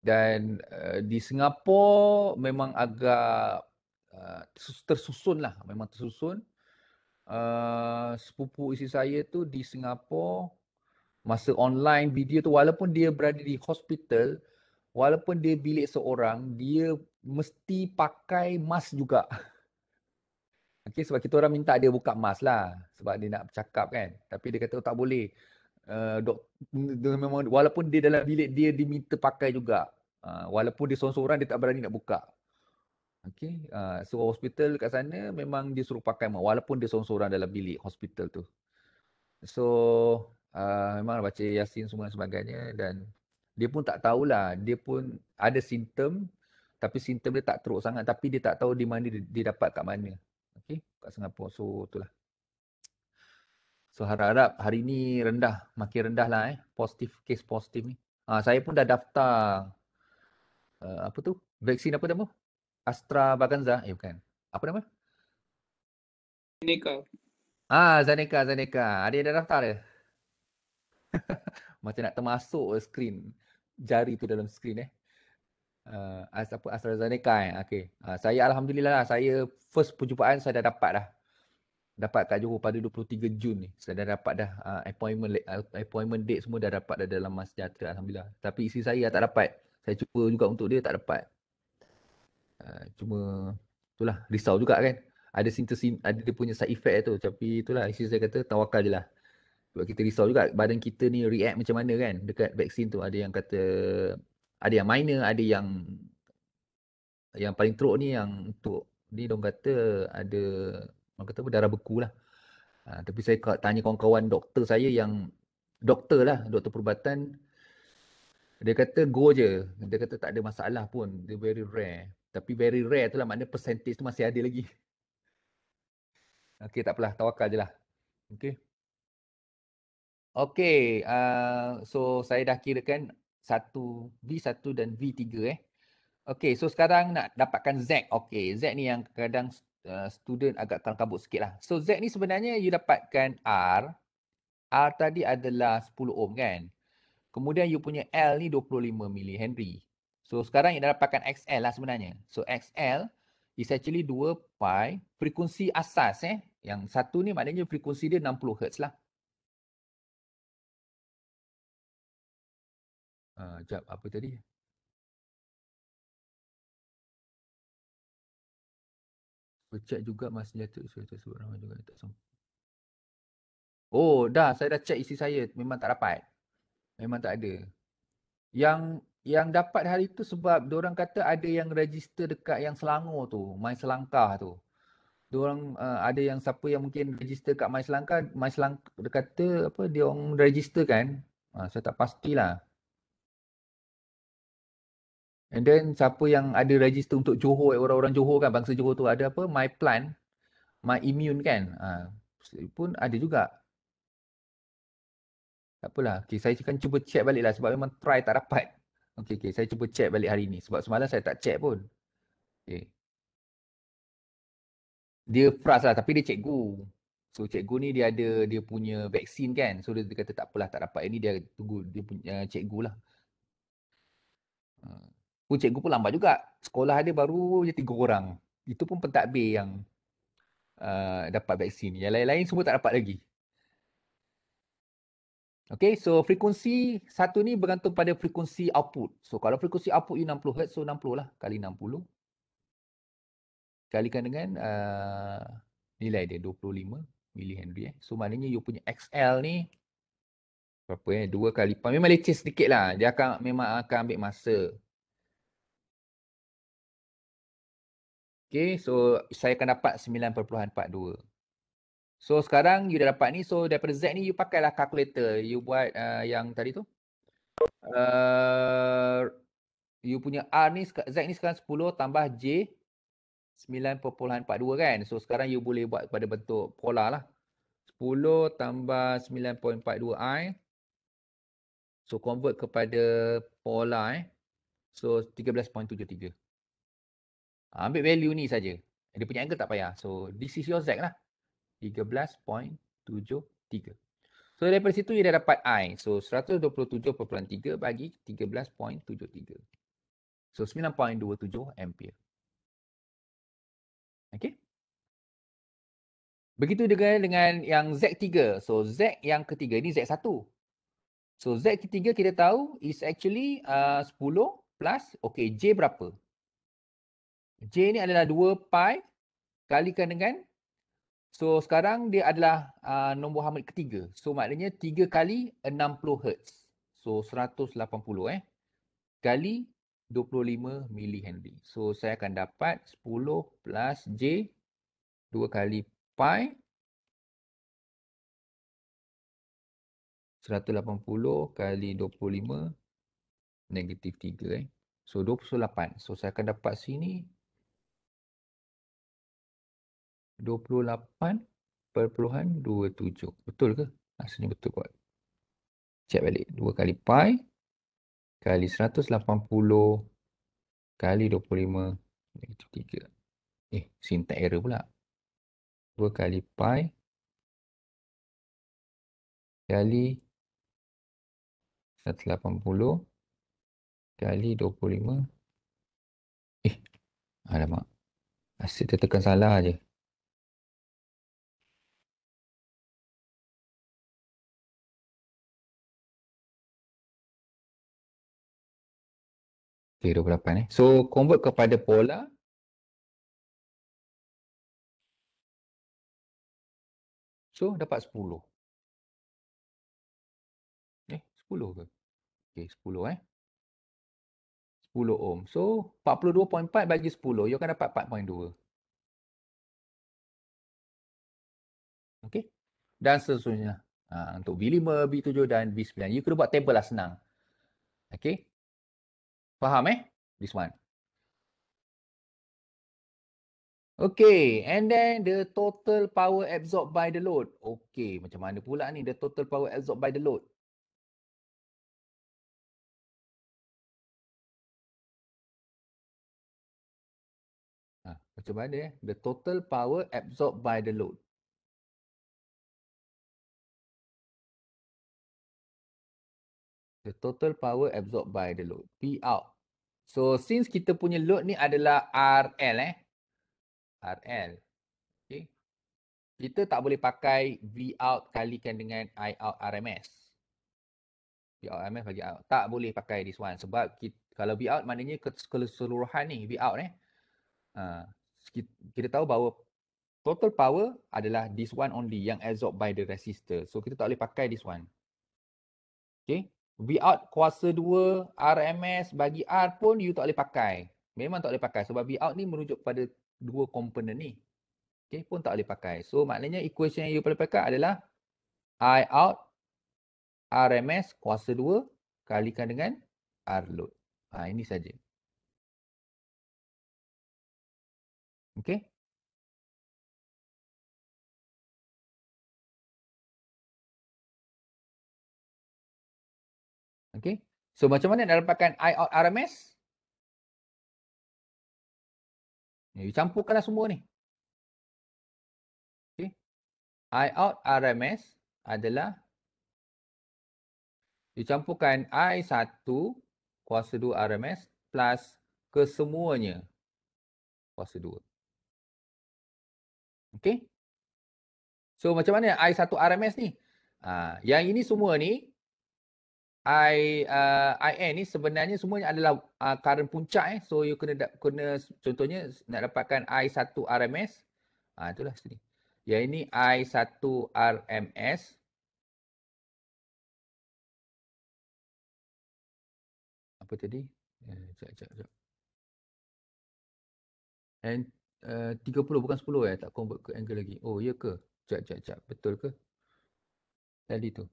Speaker 1: dan uh, di Singapura memang agak ah, uh, tersusun lah, memang tersusun. Uh, sepupu isteri saya tu di Singapura masa online video tu walaupun dia berada di hospital, walaupun dia bilik seorang, dia mesti pakai mask juga. Okay, sebab kita orang minta dia buka mask lah sebab dia nak bercakap kan. Tapi dia kata oh, tak boleh. Uh, dok, memang walaupun dia dalam bilik dia diminta pakai juga. Uh, walaupun dia sorang-sorang dia tak berani nak buka. Okey, uh, so hospital kat sana memang dia suruh pakai mak walaupun dia sorang-sorang dalam bilik hospital tu. So uh, memang baca Yasin semua sebagainya dan dia pun tak tahulah dia pun ada simptom tapi simptom dia tak teruk sangat tapi dia tak tahu di mana dia, dia dapat kat mana. Okey, kat Singapura. So itulah. So harap-harap hari ni rendah, makin rendah lah eh. Positif, case positif ni. Ha, saya pun dah daftar uh, apa tu? Vaksin apa nama? Astra Baganza? Eh bukan. Apa nama? Zaneka. Ah, Zaneka, Zaneka. Ada yang dah daftar dia? Macam nak termasuk screen. Jari tu dalam screen eh. Uh, apa AstraZeneca eh. Okay. Uh, ah, saya Alhamdulillah lah. Saya first perjumpaan saya dah dapat dah dapat kat Johor pada 23 Jun ni. Saya dah dapat dah uh, appointment uh, appointment date semua dah dapat dah dalam masa jatuh Alhamdulillah. Tapi isteri saya tak dapat. Saya cuba juga untuk dia tak dapat. Uh, cuma itulah risau juga kan. Ada sintesin, ada dia punya side effect tu. Tapi itulah isteri saya kata tawakal je lah. Sebab kita risau juga badan kita ni react macam mana kan dekat vaksin tu. Ada yang kata ada yang minor, ada yang yang paling teruk ni yang untuk ni dong kata ada Orang kata berdarah beku lah. Ha, tapi saya tanya kawan-kawan doktor saya yang doktor lah, doktor perubatan. Dia kata go je. Dia kata tak ada masalah pun. Dia very rare. Tapi very rare tu lah maknanya percentage tu masih ada lagi. Okay takpelah, tawakal je lah. Okay. Okay, uh, so saya dah kirakan satu, V1 dan V3 eh. Okay, so sekarang nak dapatkan Z. Okay, Z ni yang kadang Uh, student agak terkabut sikit lah. So Z ni sebenarnya you dapatkan R. R tadi adalah 10 ohm kan. Kemudian you punya L ni 25 mili henry. So sekarang you dah dapatkan XL lah sebenarnya. So XL is actually 2 pi frekuensi
Speaker 2: asas eh. Yang satu ni maknanya frekuensi dia 60 Hz lah. Uh, jap apa tadi? Pecat juga masih jatuh isu tersebut ramai juga tak sempurna. Oh dah saya dah check isi saya memang
Speaker 1: tak dapat. Memang tak ada. Yang yang dapat hari tu sebab orang kata ada yang register dekat yang Selangor tu. My Selangkah tu. Diorang uh, ada yang siapa yang mungkin register kat My Selangkah. My Selangkah kata apa dia orang register kan. Ha, saya tak pastilah. And then siapa yang ada register untuk Johor, orang-orang Johor kan, bangsa Johor tu ada apa? My plan, my immune kan. Ha, pun ada juga. Tak apalah. Okay, saya kan cuba check balik lah sebab memang try tak dapat. Okay, okay. Saya cuba check balik hari ni sebab semalam saya tak check pun. Okay. Dia fras lah tapi dia cikgu. So cikgu ni dia ada dia punya vaksin kan. So dia, kata tak apalah tak dapat. Ini dia tunggu dia punya uh, cikgu lah. Uh pun cikgu pun lambat juga. Sekolah dia baru je tiga orang. Itu pun pentadbir yang uh, dapat vaksin. Yang lain-lain semua tak dapat lagi. Okay, so frekuensi satu ni bergantung pada frekuensi output. So kalau frekuensi output you 60 Hz, so 60 lah kali 60. Kalikan dengan uh, nilai dia 25 milihenry. Eh. So maknanya you punya XL ni berapa eh? Dua kali Memang leceh sedikit lah. Dia akan memang akan ambil masa. Okay, so saya akan dapat 9.42. So sekarang you dah dapat ni. So daripada Z ni you pakailah calculator. You buat uh, yang tadi tu. Uh, you punya R ni, Z ni sekarang 10 tambah J. 9.42 kan. So sekarang you boleh buat pada bentuk pola lah. 10 tambah 9.42 I. So convert kepada pola eh. So 13.73. Ah, ambil value ni saja. Dia punya angle tak payah. So this is your Z lah. 13.73. So daripada situ dia dah dapat I. So 127.3 bagi 13.73. So 9.27 ampere. Okay. Begitu dengan dengan yang Z3. So Z yang ketiga ini Z1. So Z ketiga kita tahu is actually ah, uh, 10 plus. Okay J berapa? J ni adalah 2 pi kalikan dengan So sekarang dia adalah uh, nombor harmonik ketiga. So maknanya 3 kali 60 Hz. So 180 eh. Kali 25
Speaker 2: mili Henry. So saya akan dapat 10 plus J 2 kali pi 180 kali 25 negatif 3 eh. So 28.
Speaker 1: So saya akan dapat sini 28.27. Betul ke? Rasanya betul kot. Check balik. 2 kali pi kali 180
Speaker 2: kali 25 negatif 3. Eh, sintak error pula. 2 kali pi kali 180 kali 25 eh alamak asyik tertekan salah je Okay, 28 eh. So, convert kepada pola. So, dapat 10. Eh, 10 ke? Okay, 10 eh. 10 ohm. So, 42.4 bagi 10, you akan dapat 4.2.
Speaker 1: Okay. Dan seterusnya. Ha, untuk B 5 B 7 dan B 9 You kena buat table lah senang. Okay. Faham eh? This one.
Speaker 2: Okay, and then the total power absorbed by the load. Okay, macam mana pula ni the total power absorbed by the load? Ha, macam mana eh? The total power absorbed by the load. the total power absorbed by the load P out so since
Speaker 1: kita punya load ni adalah RL eh RL okey kita tak boleh pakai V out kalikan dengan I out RMS V out RMS bagi out tak boleh pakai this one sebab kita, kalau V out maknanya keseluruhan ni V out eh uh, ha, kita, kita tahu bahawa total power adalah this one only yang absorbed by the resistor. So kita tak boleh pakai this one. Okay. VR kuasa 2 RMS bagi R pun you tak boleh pakai. Memang tak boleh pakai sebab VR ni merujuk pada dua komponen ni. Okay, pun tak boleh pakai. So maknanya equation yang you perlu pakai adalah I out
Speaker 2: RMS kuasa 2 kalikan dengan R load. Ha, ini saja. Okay. Okay. So macam mana nak dapatkan I out RMS? Ya, you campurkanlah semua ni. Okay. I out RMS adalah
Speaker 1: you campurkan I1 kuasa 2 RMS plus
Speaker 2: kesemuanya kuasa 2. Okay. So macam mana I1 RMS ni? Ha, yang ini semua ni
Speaker 1: I uh, IN eh, ni sebenarnya semuanya adalah uh, current puncak eh. So you kena kena contohnya nak dapatkan I1 RMS. Ah uh, itulah sini.
Speaker 2: Ya ini I1 RMS. Apa tadi? Eh jap jap And uh, 30 bukan 10 eh tak convert ke angle lagi. Oh ya ke? Jap jap jap. Betul ke? Tadi tu. 30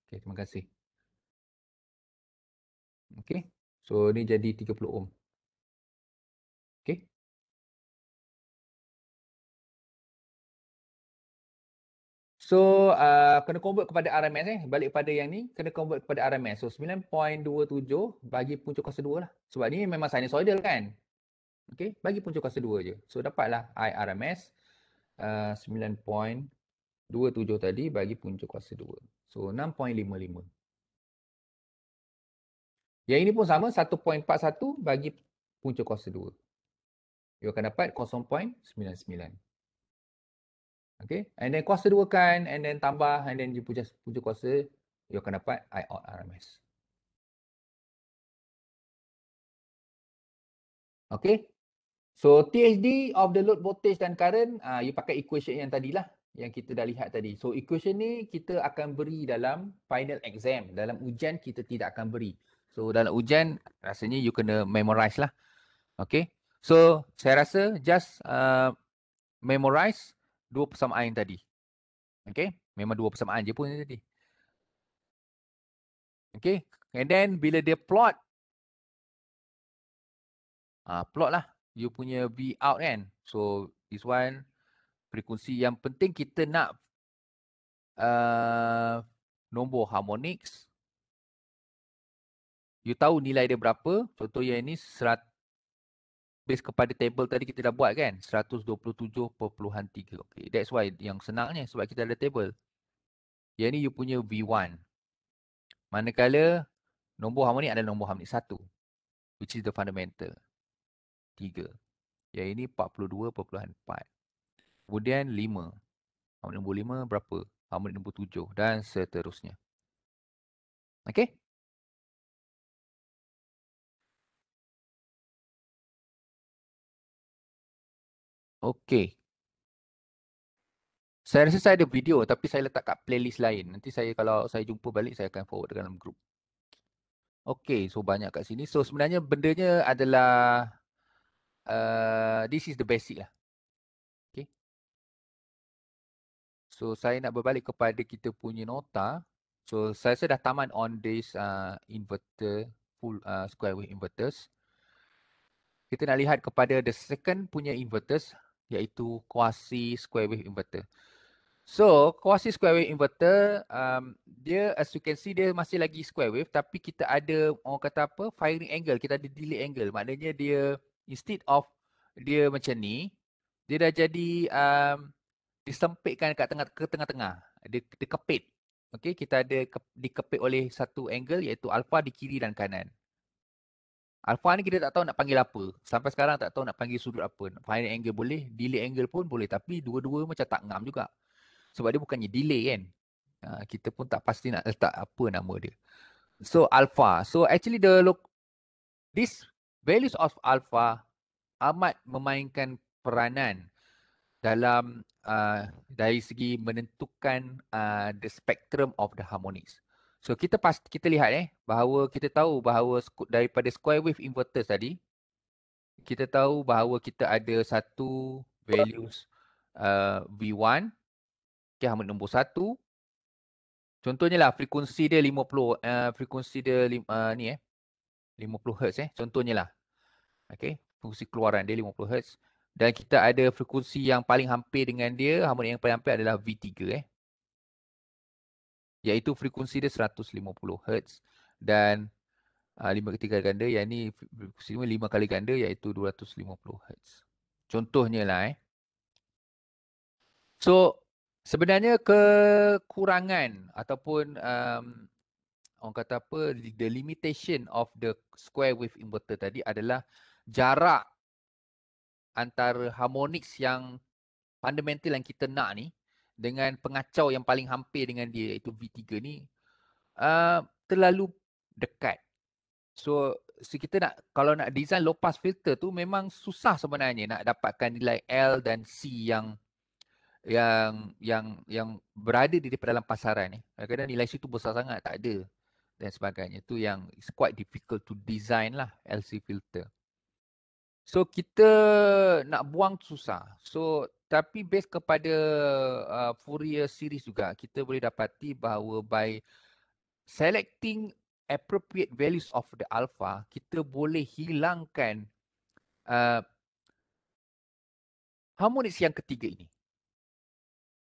Speaker 2: Okey, terima kasih. Okay, So ni jadi 30 ohm. Okay, So uh, kena convert kepada RMS eh. Balik pada yang ni kena convert kepada RMS. So 9.27
Speaker 1: bagi punca kuasa 2 lah. Sebab ni memang sinusoidal kan. Okay, bagi punca kuasa 2 je. So dapatlah IRMS uh, 9.27 tadi bagi punca kuasa 2. So 6.55. Yang ini pun sama 1.41 bagi punca kuasa 2. You akan dapat 0.99. Okay. And then kuasa dua kan. And then tambah.
Speaker 2: And then you punca, punca kuasa. You akan dapat I out RMS. Okay. So THD
Speaker 1: of the load voltage dan current. Uh, you pakai equation yang tadilah yang kita dah lihat tadi. So equation ni kita akan beri dalam final exam. Dalam ujian kita tidak akan beri. So dalam ujian rasanya you kena memorize lah. Okay. So saya rasa just uh, memorize dua persamaan yang tadi. Okay. Memang dua
Speaker 2: persamaan je pun tadi. Okay. And then bila dia plot. Uh, plot lah. You punya V out kan.
Speaker 1: So this one frekuensi yang penting kita nak uh, nombor harmonics you tahu nilai dia berapa contoh yang ini serat base kepada table tadi kita dah buat kan 127.3 okay that's why yang senangnya sebab kita ada table yang ini you punya V1 manakala nombor harmonik ada nombor harmonik 1 which is the fundamental 3 yang ini 42.4 kemudian 5. Harmonik nombor 5 berapa? Harmonik
Speaker 2: nombor 7 dan seterusnya. Okey? Okey. Saya rasa saya ada video tapi saya letak kat
Speaker 1: playlist lain. Nanti saya kalau saya jumpa balik saya akan forward dalam grup. Okay, so banyak kat sini. So sebenarnya bendanya adalah uh, this is the basic lah. So saya nak berbalik kepada kita punya nota. So saya sudah taman on this uh, inverter, full uh, square wave inverters. Kita nak lihat kepada the second punya inverters iaitu quasi square wave inverter. So quasi square wave inverter um, dia as you can see dia masih lagi square wave tapi kita ada orang kata apa firing angle kita ada delay angle maknanya dia instead of dia macam ni dia dah jadi um, disempitkan kat tengah ke tengah-tengah. Dia dikepit. Okey, kita ada ke, dikepit oleh satu angle iaitu alfa di kiri dan kanan. Alfa ni kita tak tahu nak panggil apa. Sampai sekarang tak tahu nak panggil sudut apa. Final angle boleh, delay angle pun boleh tapi dua-dua macam tak ngam juga. Sebab dia bukannya delay kan. Uh, kita pun tak pasti nak letak apa nama dia. So alpha. So actually the look this values of alpha amat memainkan peranan dalam uh, dari segi menentukan uh, the spectrum of the harmonics. So kita pas kita lihat eh bahawa kita tahu bahawa daripada square wave inverters tadi kita tahu bahawa kita ada satu values uh, V1 okay, harmonic nombor satu. Contohnya lah frekuensi dia 50 uh, frekuensi dia uh, ni eh 50 Hz eh contohnya lah. Okay, fungsi keluaran dia 50 Hz dan kita ada frekuensi yang paling hampir dengan dia, harmonik yang paling hampir adalah V3 eh. Iaitu frekuensi dia 150 Hz dan ah, lima uh, ketiga ganda yang ni frekuensi kali ganda iaitu 250 Hz. Contohnya lah eh. So sebenarnya kekurangan ataupun um, orang kata apa the limitation of the square wave inverter tadi adalah jarak antara harmonics yang fundamental yang kita nak ni dengan pengacau yang paling hampir dengan dia iaitu V3 ni uh, terlalu dekat. So, so kita nak kalau nak design low pass filter tu memang susah sebenarnya nak dapatkan nilai L dan C yang yang yang yang berada di dalam pasaran ni. Kadang-kadang nilai situ besar sangat tak ada dan sebagainya. Tu yang it's quite difficult to design lah LC filter. So kita nak buang susah. So tapi based kepada uh, Fourier series juga kita boleh dapati bahawa by selecting appropriate values of the alpha kita boleh hilangkan uh, harmonics yang ketiga ini.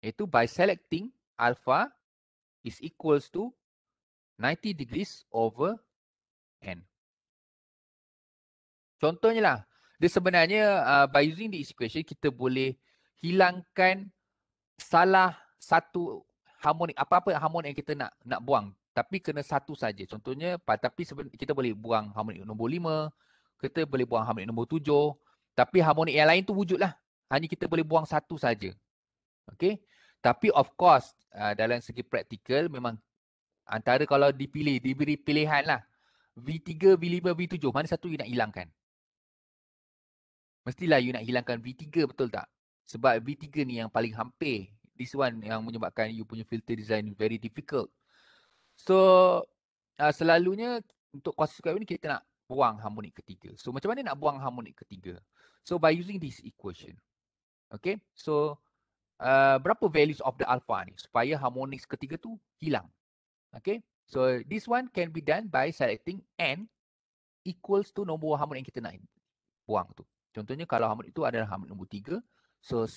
Speaker 1: Itu by selecting alpha is equals to 90 degrees over n. Contohnya lah, dia sebenarnya uh, by using the equation kita boleh hilangkan salah satu harmonik apa-apa harmonik yang kita nak nak buang tapi kena satu saja contohnya tapi kita boleh buang harmonik nombor 5 kita boleh buang harmonik nombor 7 tapi harmonik yang lain tu wujudlah hanya kita boleh buang satu saja okey tapi of course uh, dalam segi praktikal memang antara kalau dipilih diberi pilihan lah V3, V5, V7 mana satu you nak hilangkan mestilah you nak hilangkan V3 betul tak? Sebab V3 ni yang paling hampir. This one yang menyebabkan you punya filter design very difficult. So, uh, selalunya untuk kuasa square ni kita nak buang harmonik ketiga. So, macam mana nak buang harmonik ketiga? So, by using this equation. Okay, so uh, berapa values of the alpha ni supaya harmonik ketiga tu hilang. Okay, so this one can be done by selecting n equals to nombor harmonik yang kita nak buang tu. Contohnya kalau Hamad itu adalah Hamad nombor 3. So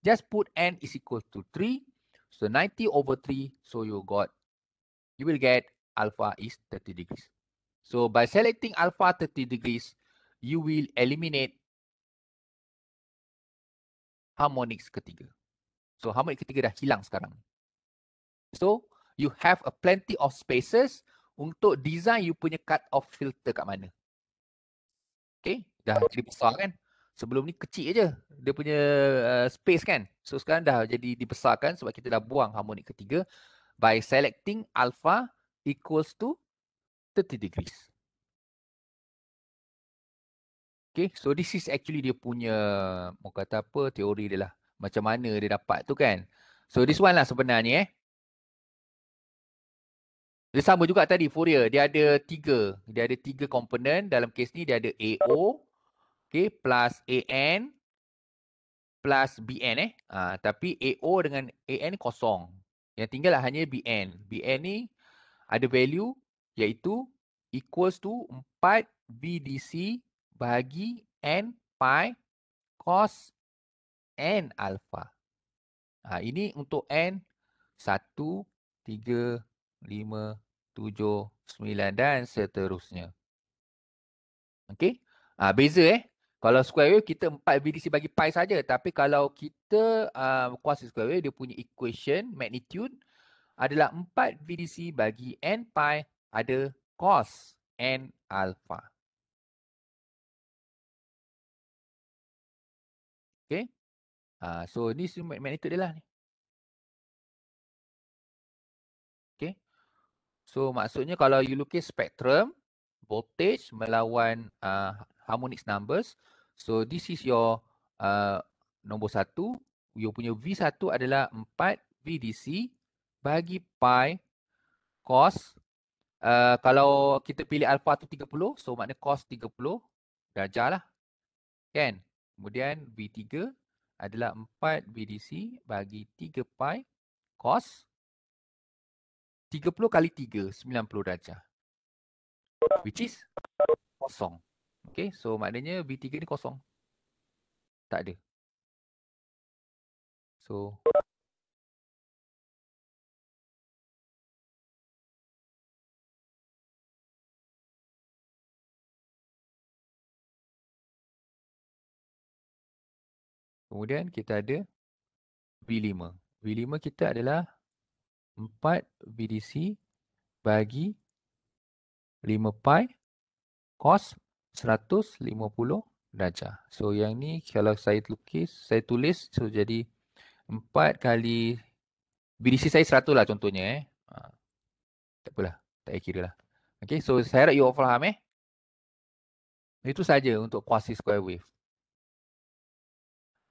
Speaker 1: just put n is equal to 3. So 90 over 3. So you got, you will get alpha is 30 degrees. So by
Speaker 2: selecting alpha 30 degrees, you will eliminate harmonics ketiga. So harmonic ketiga dah hilang sekarang.
Speaker 1: So you have a plenty of spaces untuk design you punya cut off filter kat mana. Okay, dah jadi besar kan? Sebelum ni kecil je dia punya uh, space kan. So sekarang dah jadi dibesarkan sebab kita dah buang harmonik ketiga by selecting alpha equals to 30 degrees. Okay, so this is actually dia punya, mau kata apa, teori dia lah. Macam mana dia dapat tu kan. So this one lah sebenarnya eh. Dia sama juga tadi Fourier. Dia ada tiga. Dia ada tiga komponen. Dalam kes ni dia ada AO, Okay, plus AN plus BN eh. Ha, tapi AO dengan AN kosong. Yang tinggal hanya BN. BN ni ada value iaitu equals to 4 bdc bagi N pi cos N alpha. Ha, ini untuk N 1, 3, 5, 7, 9 dan seterusnya. Okay. Ha, beza eh. Kalau square wave kita empat VDC bagi pi saja tapi kalau kita uh, kuasa square wave dia punya equation magnitude
Speaker 2: adalah empat VDC bagi n pi ada cos n alpha. Okay. Uh, ah, so ni magnitude dia lah ni. Okay. So maksudnya kalau you lukis spectrum
Speaker 1: voltage melawan uh, harmonics numbers. So this is your uh, nombor satu. You punya V1 adalah 4 VDC bagi pi cos. Uh, kalau kita pilih alpha tu 30. So maknanya cos 30 darjah lah. Kan? Kemudian V3 adalah 4 VDC bagi 3 pi cos 30 kali 3, 90 darjah. Which is
Speaker 2: kosong. Okay, so maknanya B3 ni kosong. Tak ada. So... Kemudian kita ada V5. V5 kita adalah
Speaker 1: 4 VDC bagi 5 pi cos 150 darjah. So yang ni kalau saya lukis, saya tulis so jadi 4 kali BDC saya 100 lah
Speaker 2: contohnya eh. Ha. Tak apalah, tak payah kira lah. Okay, so saya harap you all faham eh. Itu saja untuk quasi square wave.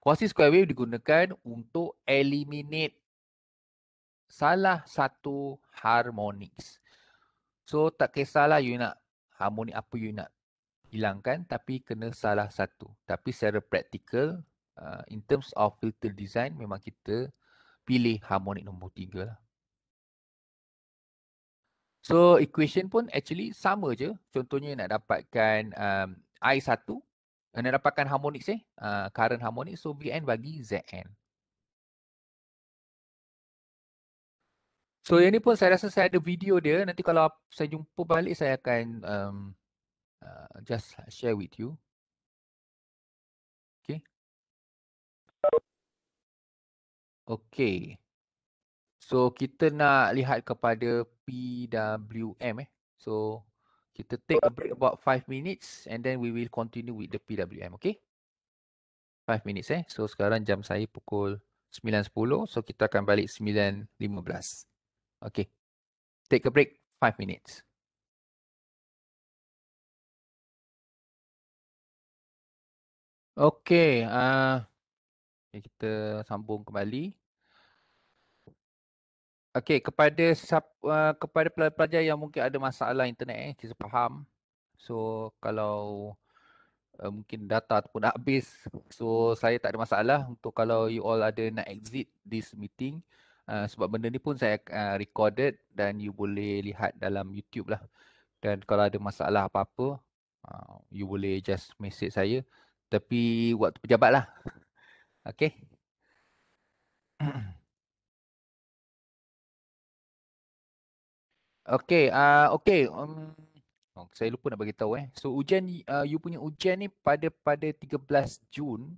Speaker 2: Quasi square wave digunakan untuk eliminate salah
Speaker 1: satu harmonics. So tak kisahlah you nak harmoni apa you nak hilangkan tapi kena salah satu. Tapi secara practical uh, in terms of filter design memang kita pilih harmonik nombor tiga lah. So equation pun actually sama je. Contohnya nak dapatkan um, I1 nak dapatkan harmonik eh uh, current harmonik. so Vn bagi Zn. So yang ni pun saya rasa saya ada video dia. Nanti kalau saya jumpa balik saya akan um,
Speaker 2: Uh, just share with you. Okay. Okay. So kita
Speaker 1: nak lihat kepada PWM eh. So kita take a break about 5 minutes and then we will continue with the PWM. Okay. 5 minutes eh. So sekarang jam saya pukul 9.10. So kita akan balik 9.15.
Speaker 2: Okay. Take a break 5 minutes. Okey, uh, eh, okay, kita sambung kembali. Okey,
Speaker 1: kepada uh, kepada pelajar-pelajar yang mungkin ada masalah internet eh, kita faham. So, kalau uh, mungkin data tu pun habis, so saya tak ada masalah untuk kalau you all ada nak exit this meeting uh, sebab benda ni pun saya uh, recorded dan you boleh lihat dalam YouTube lah. Dan kalau ada masalah apa-apa, uh, you boleh just message saya tapi waktu pejabat lah.
Speaker 2: Okay. Okay, uh, okay. Um, oh, saya lupa nak bagi tahu
Speaker 1: eh. So ujian, uh, you punya ujian ni pada pada 13 Jun.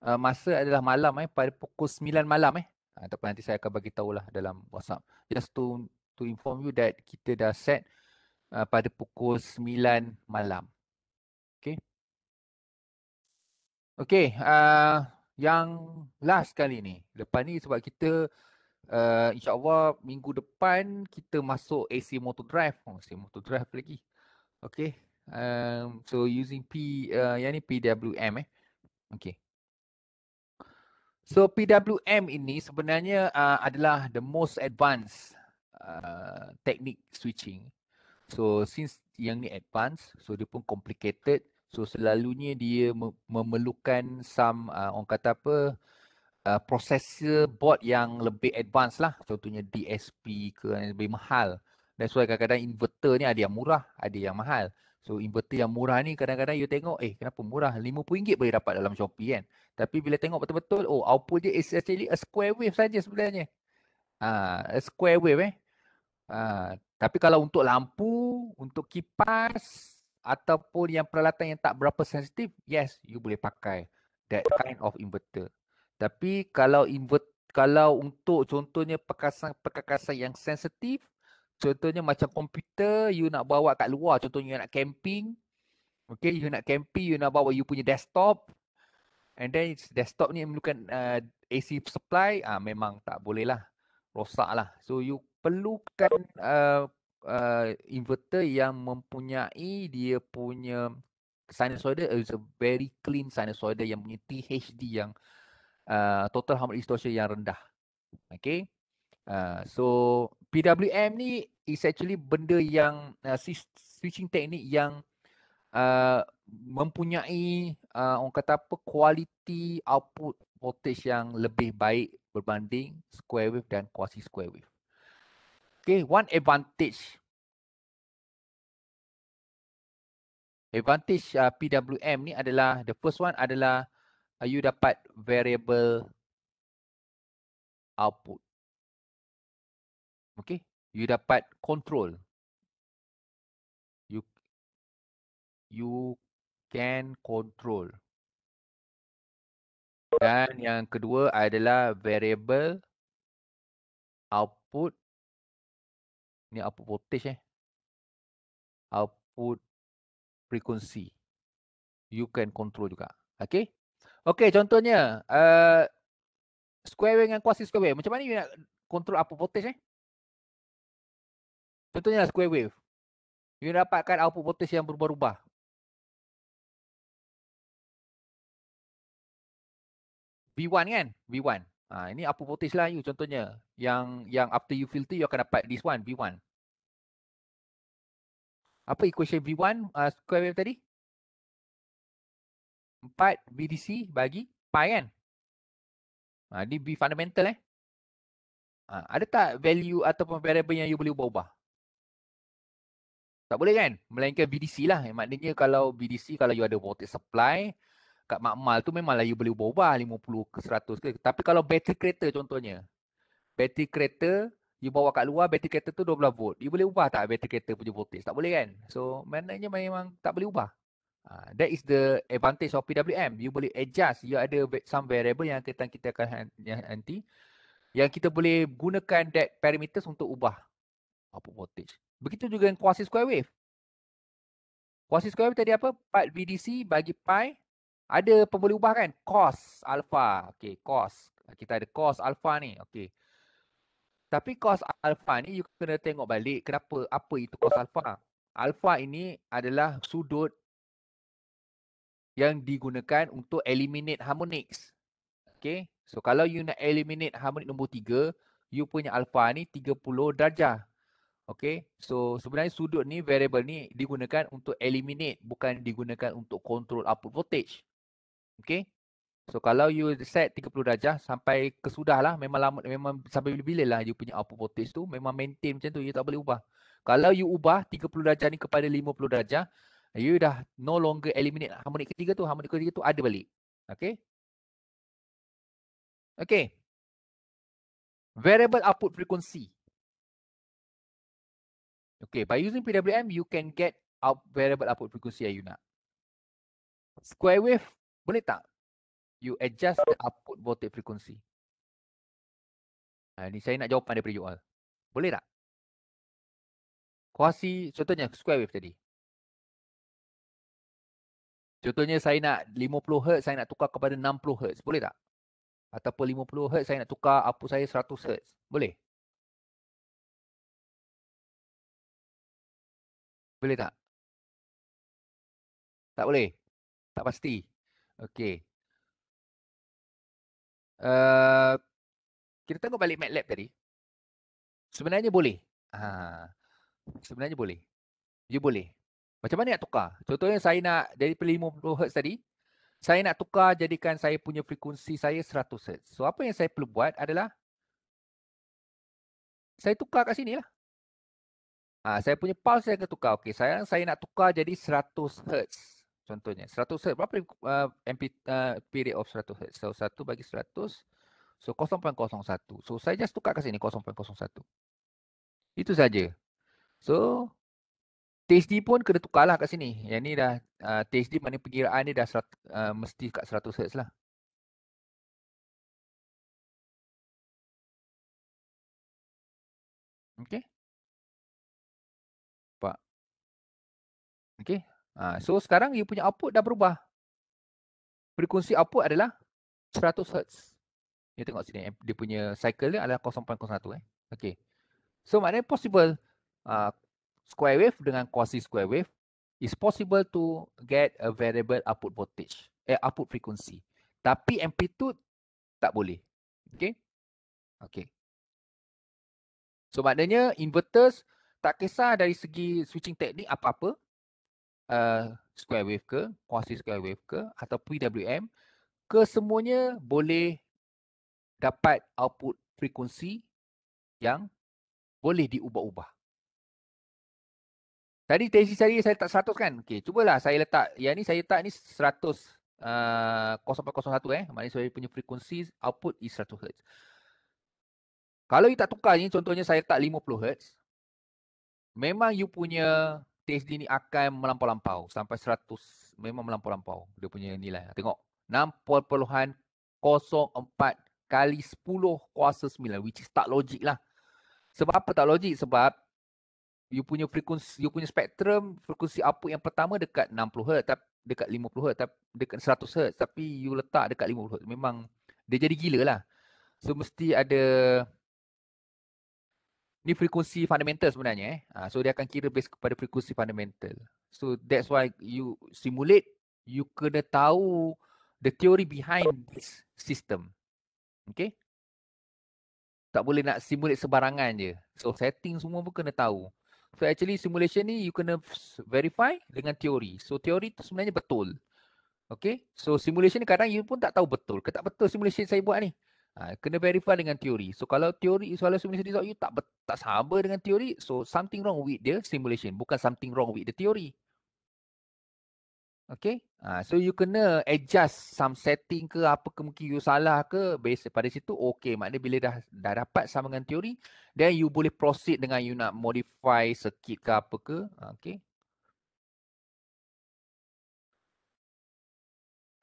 Speaker 1: Uh, masa adalah malam eh, pada pukul 9 malam eh. Uh, ah, tapi nanti saya akan bagi tahu lah dalam WhatsApp. Just to to inform you that kita dah set uh, pada pukul 9 malam. Okay, uh, yang last kali ni. Lepas ni sebab kita uh, insyaAllah minggu depan kita masuk AC Motor Drive. Oh, AC Motor Drive lagi. Okay, um, so using P, uh, yang ni PWM eh. Okay. So PWM ini sebenarnya uh, adalah the most advanced uh, technique switching. So since yang ni advanced, so dia pun complicated. So selalunya dia memerlukan some uh, orang kata apa uh, processor board yang lebih advance lah contohnya DSP ke yang lebih mahal. That's why kadang-kadang inverter ni ada yang murah, ada yang mahal. So inverter yang murah ni kadang-kadang you tengok eh kenapa murah RM50 boleh dapat dalam Shopee kan. Tapi bila tengok betul-betul oh output dia is actually a square wave saja sebenarnya. Ah uh, a square wave eh. Ah uh, tapi kalau untuk lampu, untuk kipas, ataupun yang peralatan yang tak berapa sensitif, yes, you boleh pakai that kind of inverter. Tapi kalau invert kalau untuk contohnya perkakasan-perkakasan yang sensitif, contohnya macam komputer, you nak bawa kat luar, contohnya you nak camping, okay, you nak camping, you nak bawa you punya desktop, and then desktop ni memerlukan uh, AC supply, ah memang tak boleh lah, rosak lah. So you perlukan uh, uh, inverter yang mempunyai dia punya sinusoidal is a very clean sinusoidal yang punya THD yang uh, total harmonic distortion yang rendah. Okay. Uh, so PWM ni is actually benda yang uh, switching teknik yang uh, mempunyai uh, orang kata apa quality output voltage yang lebih baik berbanding square wave dan quasi square wave. Okay, one advantage. Advantage uh, PWM ni adalah, the first one adalah uh, you dapat
Speaker 2: variable output. Okay, you dapat control. You you can control. Dan yang kedua adalah variable output ni output voltage eh output frequency you can control juga okay? Okay contohnya
Speaker 1: uh, square wave dengan quasi square wave macam mana you nak control output voltage eh
Speaker 2: contohnya square wave you dapatkan output voltage yang berubah-ubah V1 kan? V1. Ha, ini apa voltage lah you contohnya. Yang yang after you filter you akan dapat this one, V1 apa equation V1 uh, square wave tadi? 4 VDC bagi pi kan? Ha, ah, ini V fundamental eh. Ha, ada tak value ataupun variable yang you boleh ubah-ubah? Tak boleh kan? Melainkan VDC lah. Eh,
Speaker 1: maknanya kalau VDC, kalau you ada voltage supply, kat makmal tu memang memanglah you boleh ubah-ubah 50 ke 100 ke. Tapi kalau battery kereta contohnya. Battery kereta, you bawa kat luar bateri kereta tu 12 volt. You boleh ubah tak bateri kereta punya voltage? Tak boleh kan? So, maknanya memang tak boleh ubah. Uh, that is the advantage of PWM. You boleh adjust. You ada some variable yang kita kita akan yang nanti yang kita boleh gunakan that parameters untuk ubah apa voltage. Begitu juga dengan quasi square wave. Quasi square wave tadi apa? Part VDC bagi pi ada pemboleh ubah kan? Cos alpha. Okay, cos. Kita ada cos alpha ni. Okay. Tapi cos alpha ni you kena tengok balik kenapa apa itu cos alpha. Alpha ini adalah sudut yang digunakan untuk eliminate harmonics. Okay. So kalau you nak eliminate harmonic nombor 3, you punya alpha ni 30 darjah. Okay. So sebenarnya sudut ni variable ni digunakan untuk eliminate bukan digunakan untuk control output voltage. Okay. So kalau you set 30 darjah sampai kesudah lah memang lama memang sampai bila-bila lah you punya output voltage tu memang maintain macam tu you tak boleh ubah. Kalau you ubah 30 darjah ni kepada 50 darjah, you
Speaker 2: dah no longer eliminate harmonik ketiga tu, harmonik ketiga tu ada balik. Okay. Okay. Variable output frequency. Okay, by using PWM, you can get out variable output frequency yang you nak. Square wave boleh tak? you adjust the output voltage frequency. Ha, ini saya nak jawapan daripada Yoel. Boleh tak? Kuasi, contohnya square wave tadi. Contohnya saya nak 50 Hz, saya nak tukar kepada 60 Hz. Boleh tak? Ataupun 50 Hz, saya nak tukar output saya 100 Hz. Boleh? Boleh tak? Tak boleh? Tak pasti? Okey kita tengok balik MATLAB tadi. Sebenarnya
Speaker 1: boleh. Ha. Sebenarnya boleh. You ya boleh. Macam mana nak tukar? Contohnya saya nak dari 50 Hz tadi, saya nak tukar jadikan saya punya frekuensi saya 100 Hz. So apa yang saya perlu buat adalah saya tukar kat sini lah. Ha, saya punya pulse saya akan tukar. Okey, saya, saya nak tukar jadi 100 Hz contohnya 100 Hz berapa uh, MP uh, period of 100 Hz so 1 bagi 100 so 0.01 so saya just tukar ke sini 0.01 itu saja so TSD pun kena tukarlah kat sini yang ni
Speaker 2: dah uh, TSD mana pengiraan ni dah serat, uh, mesti kat 100 Hz lah Okay. Pak. Okay. Ha, so sekarang you punya output dah berubah. Frekuensi output adalah 100
Speaker 1: Hz. Ni tengok sini eh, dia punya cycle dia adalah 0.01 eh. Okey. So maknanya possible uh, square wave dengan quasi square wave is possible to get a variable output voltage, eh output frequency. Tapi amplitude
Speaker 2: tak boleh. Okey. Okey. So maknanya inverters tak kisah dari segi switching teknik apa-apa, uh,
Speaker 1: square wave ke, quasi square wave ke atau PWM, kesemuanya boleh
Speaker 2: dapat output frekuensi yang boleh diubah-ubah. Tadi tesi saya saya tak 100 kan? Okey, cubalah
Speaker 1: saya letak ya ni saya letak ni 100 uh, 0.01 eh. Maknanya saya punya frekuensi output is 100 Hz. Kalau you tak tukar ni contohnya saya letak 50 Hz. Memang you punya taste dia ni akan melampau-lampau sampai 100 memang melampau-lampau dia punya nilai tengok 6.04 kali 10 kuasa 9 which is tak logik lah sebab apa tak logik sebab you punya frekuensi you punya spektrum frekuensi output yang pertama dekat 60 Hz tapi dekat 50 Hz tapi dekat 100 Hz tapi you letak dekat 50 Hz memang dia jadi gila lah so mesti ada ni frekuensi fundamental sebenarnya eh. Uh, so dia akan kira based kepada frekuensi fundamental. So that's why you simulate, you kena tahu the theory behind this system. Okay? Tak boleh nak simulate sebarangan je. So setting semua pun kena tahu. So actually simulation ni you kena verify dengan teori. So teori tu sebenarnya betul. Okay? So simulation ni kadang you pun tak tahu betul ke tak betul simulation saya buat ni. Ha, kena verify dengan teori. So kalau teori soalan simulation result you tak ber, tak sama dengan teori, so something wrong with the simulation, bukan something wrong with the theory. Okay. Ha, so you kena adjust some setting ke apa ke mungkin you salah ke based pada situ okay. Maknanya bila dah dah dapat sama dengan teori, then you boleh proceed dengan you nak modify circuit ke apa ke. Ha, okay.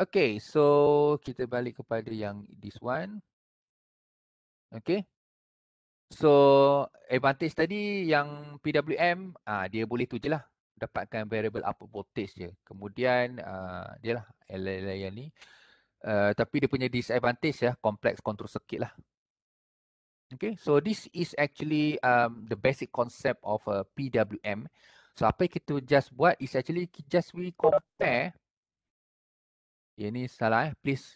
Speaker 2: Okay, so kita balik kepada yang this one. Okay. So advantage
Speaker 1: tadi yang PWM ah dia boleh tu je lah dapatkan variable output voltage je. Kemudian ah, dia lah LLI yang ni. Uh, tapi dia punya disadvantage ya, complex control circuit lah. Okay, so this is actually um, the basic concept of a uh, PWM. So apa yang kita just buat is actually just we compare. Ini salah eh, please.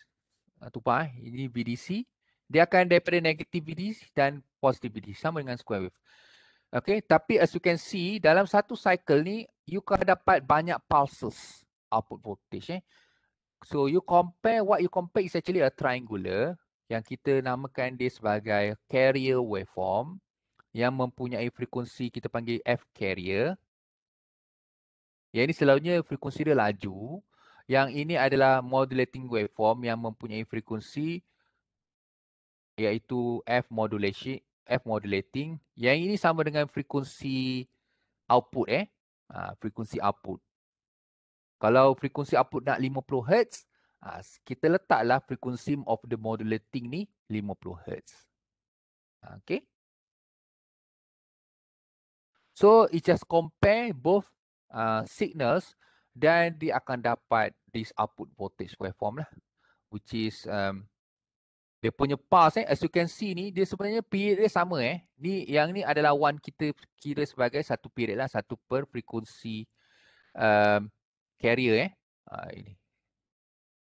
Speaker 1: Ah, Tupai, eh. ini VDC dia akan daripada negativity dan positivity sama dengan square wave. Okay, tapi as you can see dalam satu cycle ni you akan dapat banyak pulses output voltage eh. So you compare what you compare is actually a triangular yang kita namakan dia sebagai carrier waveform yang mempunyai frekuensi kita panggil F carrier. Yang ini selalunya frekuensi dia laju. Yang ini adalah modulating waveform yang mempunyai frekuensi iaitu F modulation F modulating yang ini sama dengan frekuensi output eh ha, frekuensi output kalau frekuensi output nak 50 Hz ha, kita letaklah frekuensi of the
Speaker 2: modulating ni 50 Hz ha, okey so it just compare both uh, signals
Speaker 1: dan dia akan dapat this output voltage waveform lah which is um, dia punya pass eh as you can see ni dia sebenarnya period dia sama eh ni yang ni adalah one kita kira sebagai satu period lah satu per frekuensi um, carrier eh ha, ini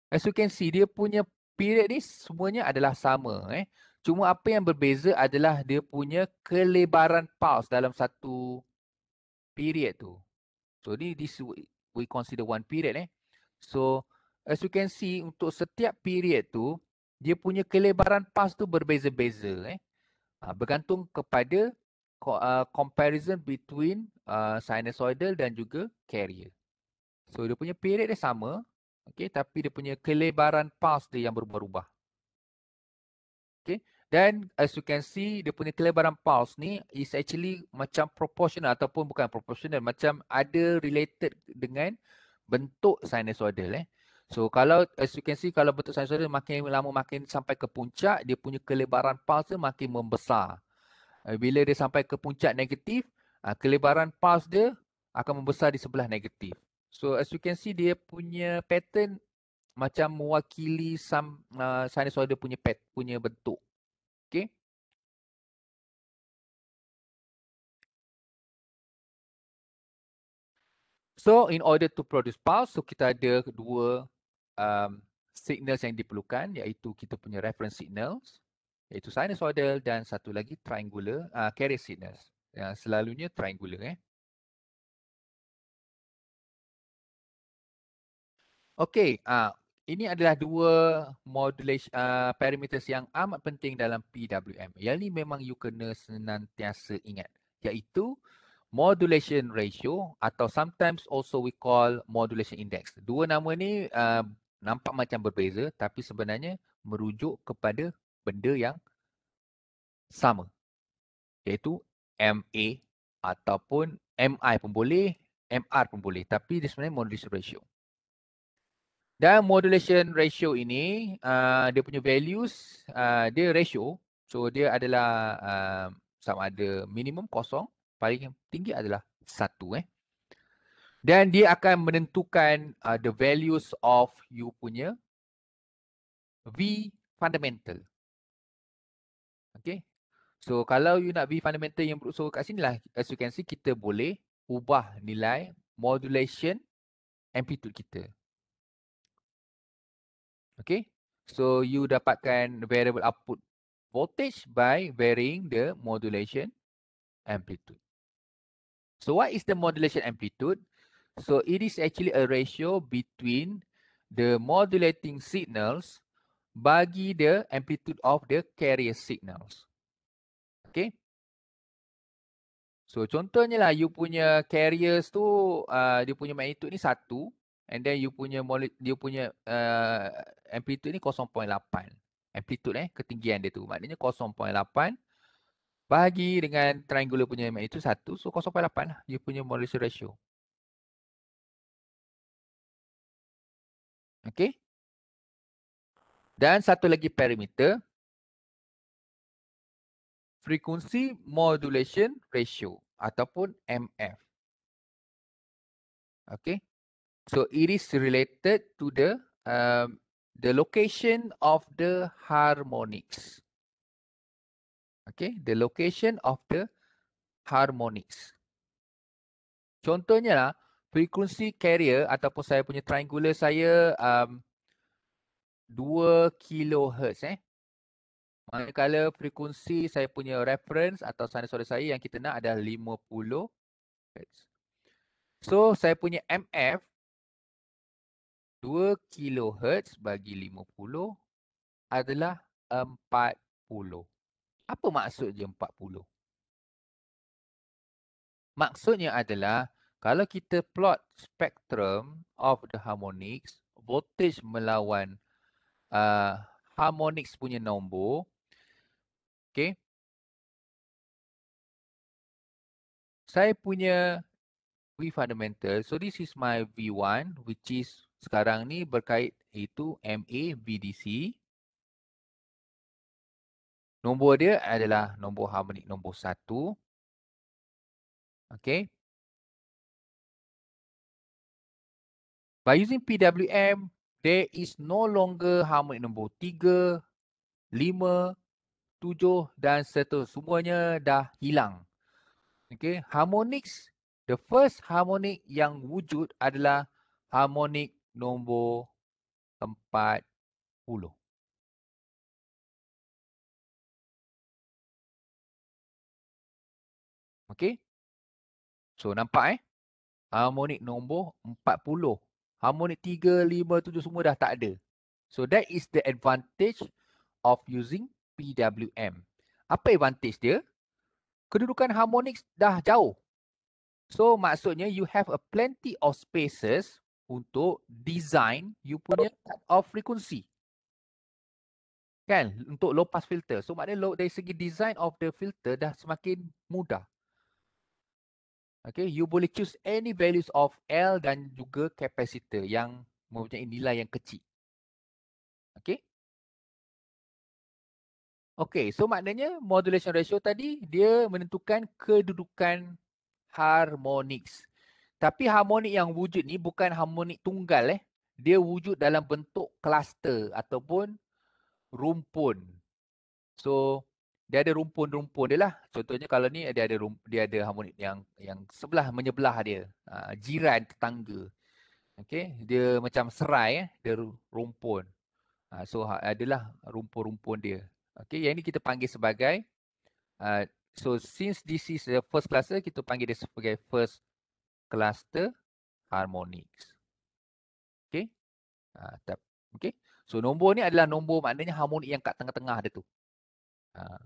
Speaker 1: as you can see dia punya period ni semuanya adalah sama eh cuma apa yang berbeza adalah dia punya kelebaran pause dalam satu period tu so ni this we consider one period eh so as you can see untuk setiap period tu dia punya kelebaran pas tu berbeza-beza eh uh, bergantung kepada co- uh, comparison between uh, sinusoidal dan juga carrier so dia punya period dia sama okay? tapi dia punya kelebaran pas dia yang berubah-ubah okey dan as you can see dia punya kelebaran pulse ni is actually macam proportional ataupun bukan proportional macam ada related dengan bentuk sinusoidal eh So kalau as you can see kalau bentuk sinusoidal makin lama makin sampai ke puncak dia punya kelebaran pulse dia makin membesar. Eh, bila dia sampai ke puncak negatif, ah, kelebaran pulse dia akan membesar di sebelah negatif. So as you can see dia punya pattern macam mewakili sam uh, sinusoidal
Speaker 2: punya pet punya bentuk. Okay. So in order to produce
Speaker 1: pulse, so kita ada dua um, signals yang diperlukan iaitu kita punya reference signals iaitu sinusoidal dan satu lagi triangular uh, carrier signals
Speaker 2: yang selalunya triangular eh. Okey, uh, ini adalah dua modulation uh,
Speaker 1: parameters yang amat penting dalam PWM. Yang ini memang you kena senantiasa ingat iaitu modulation ratio atau sometimes also we call modulation index. Dua nama ni uh, nampak macam berbeza tapi sebenarnya merujuk kepada benda yang sama iaitu MA ataupun MI pun boleh MR pun boleh tapi dia sebenarnya modulation ratio dan modulation ratio ini uh, dia punya values uh, dia ratio so dia adalah uh, sama ada minimum kosong paling tinggi adalah satu eh dan dia akan menentukan uh, the values of you punya V fundamental. Okay. So kalau you nak V fundamental yang berusaha kat sini lah. As you can see kita boleh ubah nilai modulation amplitude kita. Okay. So you dapatkan variable output voltage by varying the modulation amplitude. So what is the modulation amplitude? So it is actually a ratio between the modulating signals bagi the amplitude of the carrier signals. Okay. So contohnya lah you punya carriers tu uh, dia punya magnitude ni satu and then you punya dia punya uh, amplitude ni 0.8. Amplitude eh ketinggian dia tu maknanya 0.8 bagi dengan triangular punya
Speaker 2: magnitude satu so 0.8 lah you punya modulation ratio. Okay. Dan satu lagi parameter. Frequency Modulation Ratio ataupun MF. Okay. So
Speaker 1: it is related to the um, the location of the harmonics. Okay. The location of the harmonics. Contohnya lah, Frekuensi carrier ataupun saya punya triangular saya um, 2 kHz eh. Manakala frekuensi saya punya reference atau sinusoidal saya yang kita nak adalah 50 Hz. So saya punya MF 2 kHz bagi 50 adalah 40. Apa maksud je 40? Maksudnya adalah kalau kita plot spectrum of the harmonics, voltage melawan uh, harmonics
Speaker 2: punya nombor, okay. saya punya V fundamental, so this is my V1
Speaker 1: which is sekarang ni berkait itu MA VDC.
Speaker 2: Nombor dia adalah nombor harmonik nombor satu. Okay. By using PWM, there is no longer harmonic nombor 3,
Speaker 1: 5, 7 dan seterusnya. Semuanya dah hilang. Okay, harmonics. The first harmonic yang wujud adalah
Speaker 2: harmonic nombor 40. Okay. So, nampak eh? Harmonic nombor
Speaker 1: harmonic 3, 5, 7 semua dah tak ada. So that is the advantage of using PWM. Apa advantage dia? Kedudukan harmonik dah jauh. So maksudnya you have a plenty of spaces untuk design you punya cut off frequency. Kan? Untuk low pass filter. So maknanya low, dari segi design of the filter dah semakin mudah. Okay, you boleh choose any values of L dan juga kapasitor
Speaker 2: yang mempunyai nilai yang kecil. Okay. Okay, so maknanya modulation ratio tadi dia menentukan
Speaker 1: kedudukan harmonics. Tapi harmonik yang wujud ni bukan harmonik tunggal eh. Dia wujud dalam bentuk cluster ataupun rumpun. So, dia ada rumpun-rumpun dia lah. Contohnya kalau ni dia ada rumpun, dia ada harmonik yang yang sebelah menyebelah dia. Ha, jiran tetangga. Okey, dia macam serai eh, dia rumpun. Ha, so ha, adalah rumpun-rumpun dia. Okey, yang ini kita panggil sebagai uh, so since this is the first cluster kita panggil dia sebagai first cluster harmonics.
Speaker 2: Okey. Ha, tap. Okey. So nombor ni adalah nombor maknanya harmonik yang kat tengah-tengah dia tu. Ha,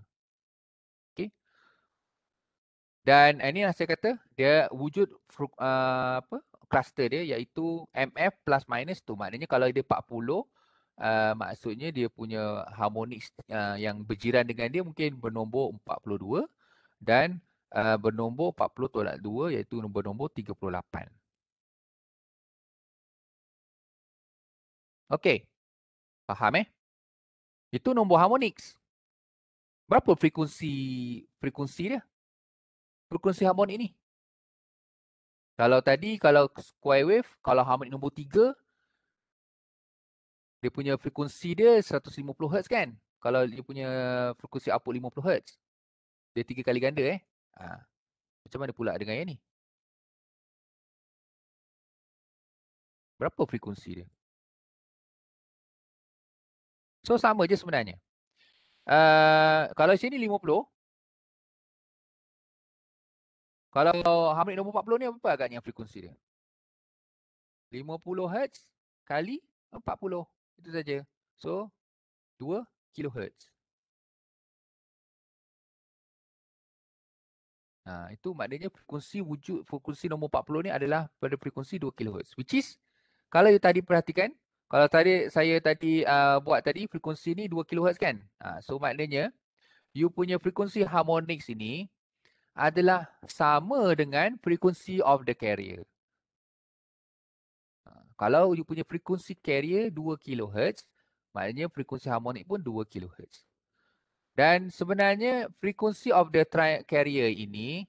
Speaker 1: dan ini eh, yang lah saya kata dia wujud uh, apa cluster dia iaitu MF plus minus tu. Maknanya kalau dia 40 uh, ah, maksudnya dia punya harmonik uh, ah, yang berjiran dengan dia mungkin bernombor 42 dan uh,
Speaker 2: bernombor 40 tolak 2 iaitu bernombor 38. Okey. Faham eh? Itu nombor harmonik. Berapa frekuensi frekuensi dia? frekuensi harmonik ni.
Speaker 1: Kalau tadi, kalau square wave, kalau harmonik nombor tiga, dia punya frekuensi dia 150 Hz kan?
Speaker 2: Kalau dia punya frekuensi output 50 Hz. Dia tiga kali ganda eh. Ha. Macam mana pula dengan yang ni? Berapa frekuensi dia? So sama je sebenarnya. Uh, kalau sini kalau harmonik nombor 40 ni apa agaknya frekuensi dia? 50 Hz kali 40. Itu saja. So 2 kHz. Ha, itu maknanya frekuensi wujud frekuensi nombor 40 ni adalah pada frekuensi 2 kHz which is
Speaker 1: kalau you tadi perhatikan kalau tadi saya tadi uh, buat tadi frekuensi ni 2 kHz kan ha, so maknanya you punya frekuensi harmonik sini adalah sama dengan frekuensi of the carrier. Ha, kalau you punya frekuensi carrier 2 kHz, maknanya frekuensi harmonik pun 2 kHz. Dan sebenarnya frekuensi of the carrier ini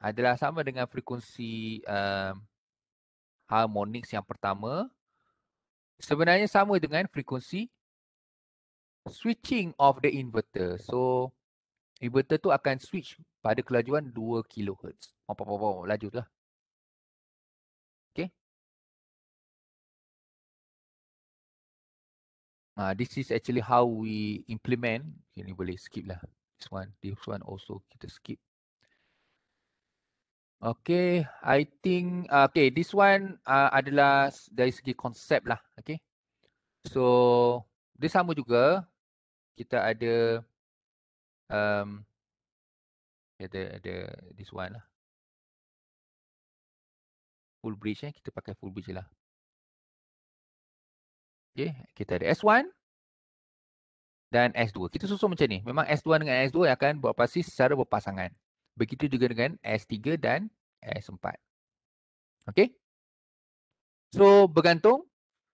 Speaker 1: adalah sama dengan frekuensi um, harmonics yang pertama. Sebenarnya sama dengan frekuensi switching of the inverter. So, inverter tu akan switch pada
Speaker 2: kelajuan 2 kHz. Apa apa apa laju tu lah. Okay. Uh, ah, this is actually how we implement. Okay, ni boleh skip lah. This one, this one also kita skip.
Speaker 1: Okay, I think uh, ah, okay this one uh, adalah dari segi konsep lah, okay. So dia sama juga
Speaker 2: kita ada um, yeah, the, the, this one lah. Full bridge eh. Kita pakai full bridge lah. Okay. Kita ada S1 dan S2. Kita susun macam ni. Memang S1 dengan S2 yang akan buat pasti secara berpasangan.
Speaker 1: Begitu juga dengan S3 dan S4. Okay. So bergantung.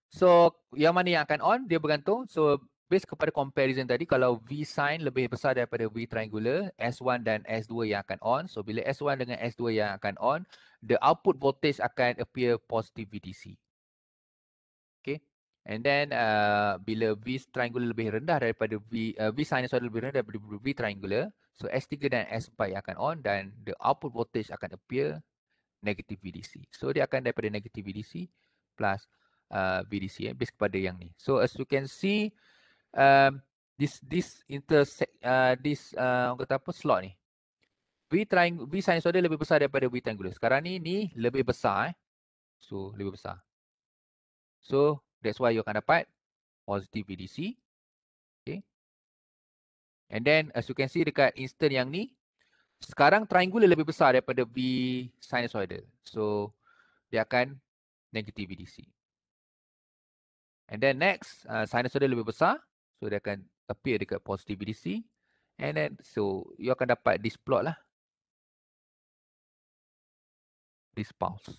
Speaker 1: So yang mana yang akan on dia bergantung. So based kepada comparison tadi kalau V sign lebih besar daripada V triangular S1 dan S2 yang akan on so bila S1 dengan S2 yang akan on the output voltage akan appear positive VDC okay and then uh, bila V triangular lebih rendah daripada V uh, V sign sorry lebih rendah daripada V triangular so S3 dan S4 yang akan on dan the output voltage akan appear negative VDC so dia akan daripada negative VDC plus uh, VDC eh, based kepada yang ni so as you can see um, this this intersect uh, this uh, orang kata apa slot ni V triangle V sinusoidal lebih besar daripada V triangular. Sekarang ni ni lebih besar eh. So lebih
Speaker 2: besar. So that's why you akan dapat positive VDC. Okay. And then as you can see dekat instant yang ni sekarang
Speaker 1: triangular lebih besar daripada V sinusoidal. So dia akan negative VDC. And then next uh, sinusoidal lebih besar So dia
Speaker 2: akan appear dekat positive BDC and then so you akan dapat this plot lah. This pulse.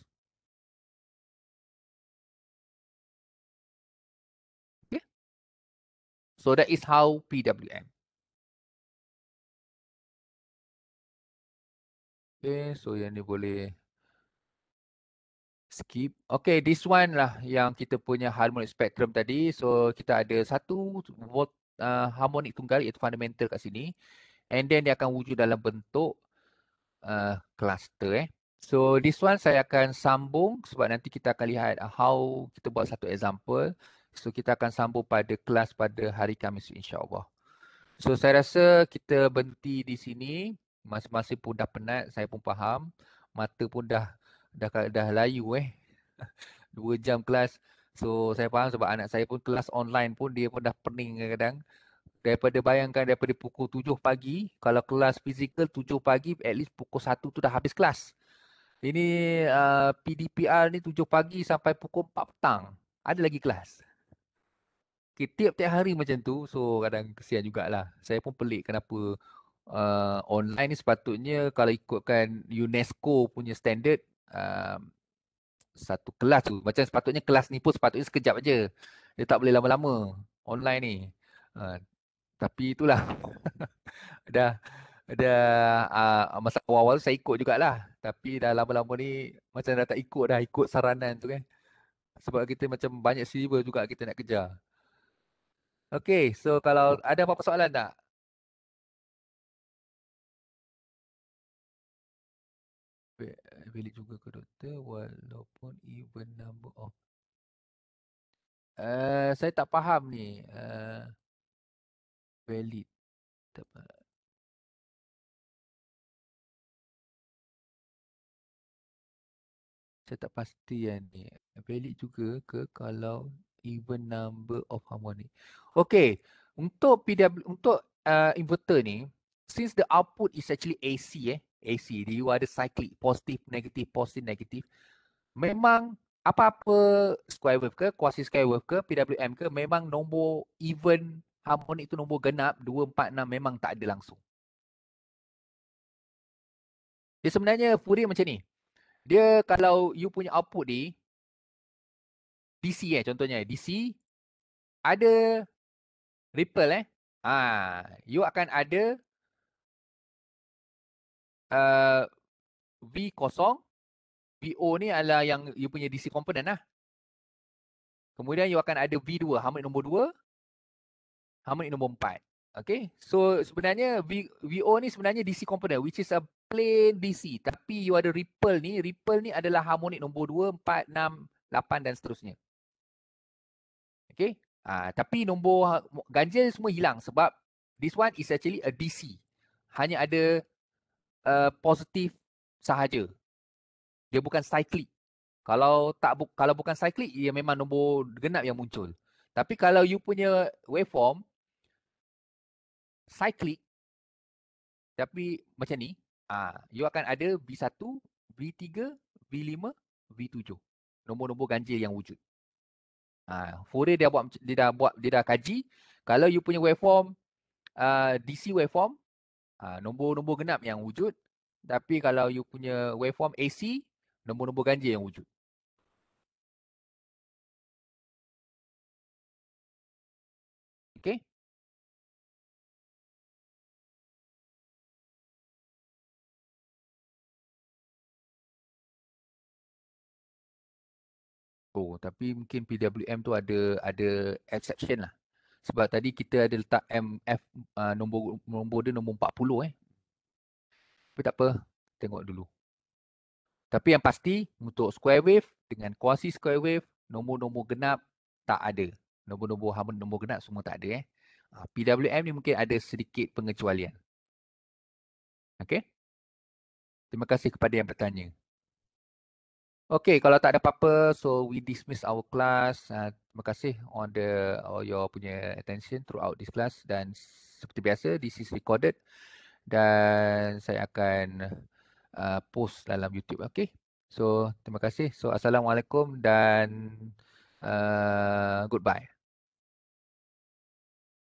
Speaker 2: Okay, So that is how PWM. Okay, so yang ni boleh skip. Okay,
Speaker 1: this one lah yang kita punya harmonic spectrum tadi. So, kita ada satu volt, uh, harmonic tunggal iaitu fundamental kat sini. And then dia akan wujud dalam bentuk uh, cluster eh. So, this one saya akan sambung sebab nanti kita akan lihat uh, how kita buat satu example. So, kita akan sambung pada kelas pada hari Khamis insyaAllah. So, saya rasa kita berhenti di sini. Masing-masing pun dah penat, saya pun faham. Mata pun dah dah dah layu eh. 2 jam kelas. So saya faham sebab anak saya pun kelas online pun dia pun dah pening kadang-kadang. Daripada bayangkan daripada pukul tujuh pagi, kalau kelas fizikal tujuh pagi at least pukul satu tu dah habis kelas. Ini uh, PDPR ni tujuh pagi sampai pukul empat petang. Ada lagi kelas. Okay, tiap-tiap hari macam tu. So kadang kesian jugalah. Saya pun pelik kenapa uh, online ni sepatutnya kalau ikutkan UNESCO punya standard Um, satu kelas tu macam sepatutnya kelas ni pun sepatutnya sekejap aje dia tak boleh lama-lama online ni uh, tapi itulah Ada, ada uh, masa awal-awal saya ikut jugalah tapi dah lama-lama ni macam dah tak ikut dah ikut saranan tu kan
Speaker 2: sebab kita macam banyak silver juga kita nak kejar Okay, so kalau ada apa-apa soalan tak? bilik juga ke doktor walaupun even number of uh, saya tak faham ni uh, valid tak faham. saya tak pasti yang ni valid juga ke kalau even number of harmonic okey
Speaker 1: untuk PW untuk uh, inverter ni since the output is actually AC eh ACD, you ada cyclic positif, negatif, positif, negatif. Memang apa-apa square wave ke, quasi square wave ke, PWM ke, memang nombor even harmonic itu nombor genap 2, 4, 6 memang tak ada langsung.
Speaker 2: Dia sebenarnya Fourier macam ni. Dia kalau you punya output ni, DC eh contohnya, DC, ada ripple eh. Ah, ha, you akan ada Uh, v kosong. VO ni adalah yang you punya DC component lah. Kemudian you akan ada V2, harmonic nombor 2, harmonic
Speaker 1: nombor 4. Okay, so sebenarnya v, VO ni sebenarnya DC component which is a plain DC. Tapi you ada ripple ni, ripple ni adalah harmonic nombor 2, 4, 6, 8 dan seterusnya. Okay, ha, tapi nombor ha, ganjil semua hilang sebab this one is actually a DC. Hanya ada uh, positif sahaja. Dia bukan cyclic. Kalau tak bu- kalau bukan cyclic, ia memang nombor genap yang muncul. Tapi kalau you punya waveform
Speaker 2: cyclic tapi macam ni, ah uh, you akan ada V1, V3, V5, V7. Nombor-nombor
Speaker 1: ganjil yang wujud. Ah uh, Fourier dia buat dia dah buat dia dah kaji kalau you punya waveform uh, ah, DC waveform Ah, nombor-nombor genap yang wujud
Speaker 2: tapi kalau you punya waveform AC nombor-nombor ganjil yang wujud okey Oh, tapi mungkin PWM tu ada ada exception lah. Sebab tadi kita ada
Speaker 1: letak MF uh, nombor nombor dia nombor 40 eh. Tapi tak apa, tengok dulu. Tapi yang pasti untuk square wave dengan kuasi square wave, nombor-nombor genap tak ada. Nombor-nombor hamun nombor genap semua tak ada eh. Uh, ah,
Speaker 2: PWM ni mungkin ada sedikit pengecualian. Okay. Terima kasih kepada yang bertanya. Okay, kalau tak ada apa-apa, so we
Speaker 1: dismiss our class. Uh, terima kasih on the all your punya attention throughout this class. Dan seperti biasa, this is recorded. Dan saya akan uh, post dalam YouTube. Okay, so terima kasih. So, Assalamualaikum dan uh, goodbye.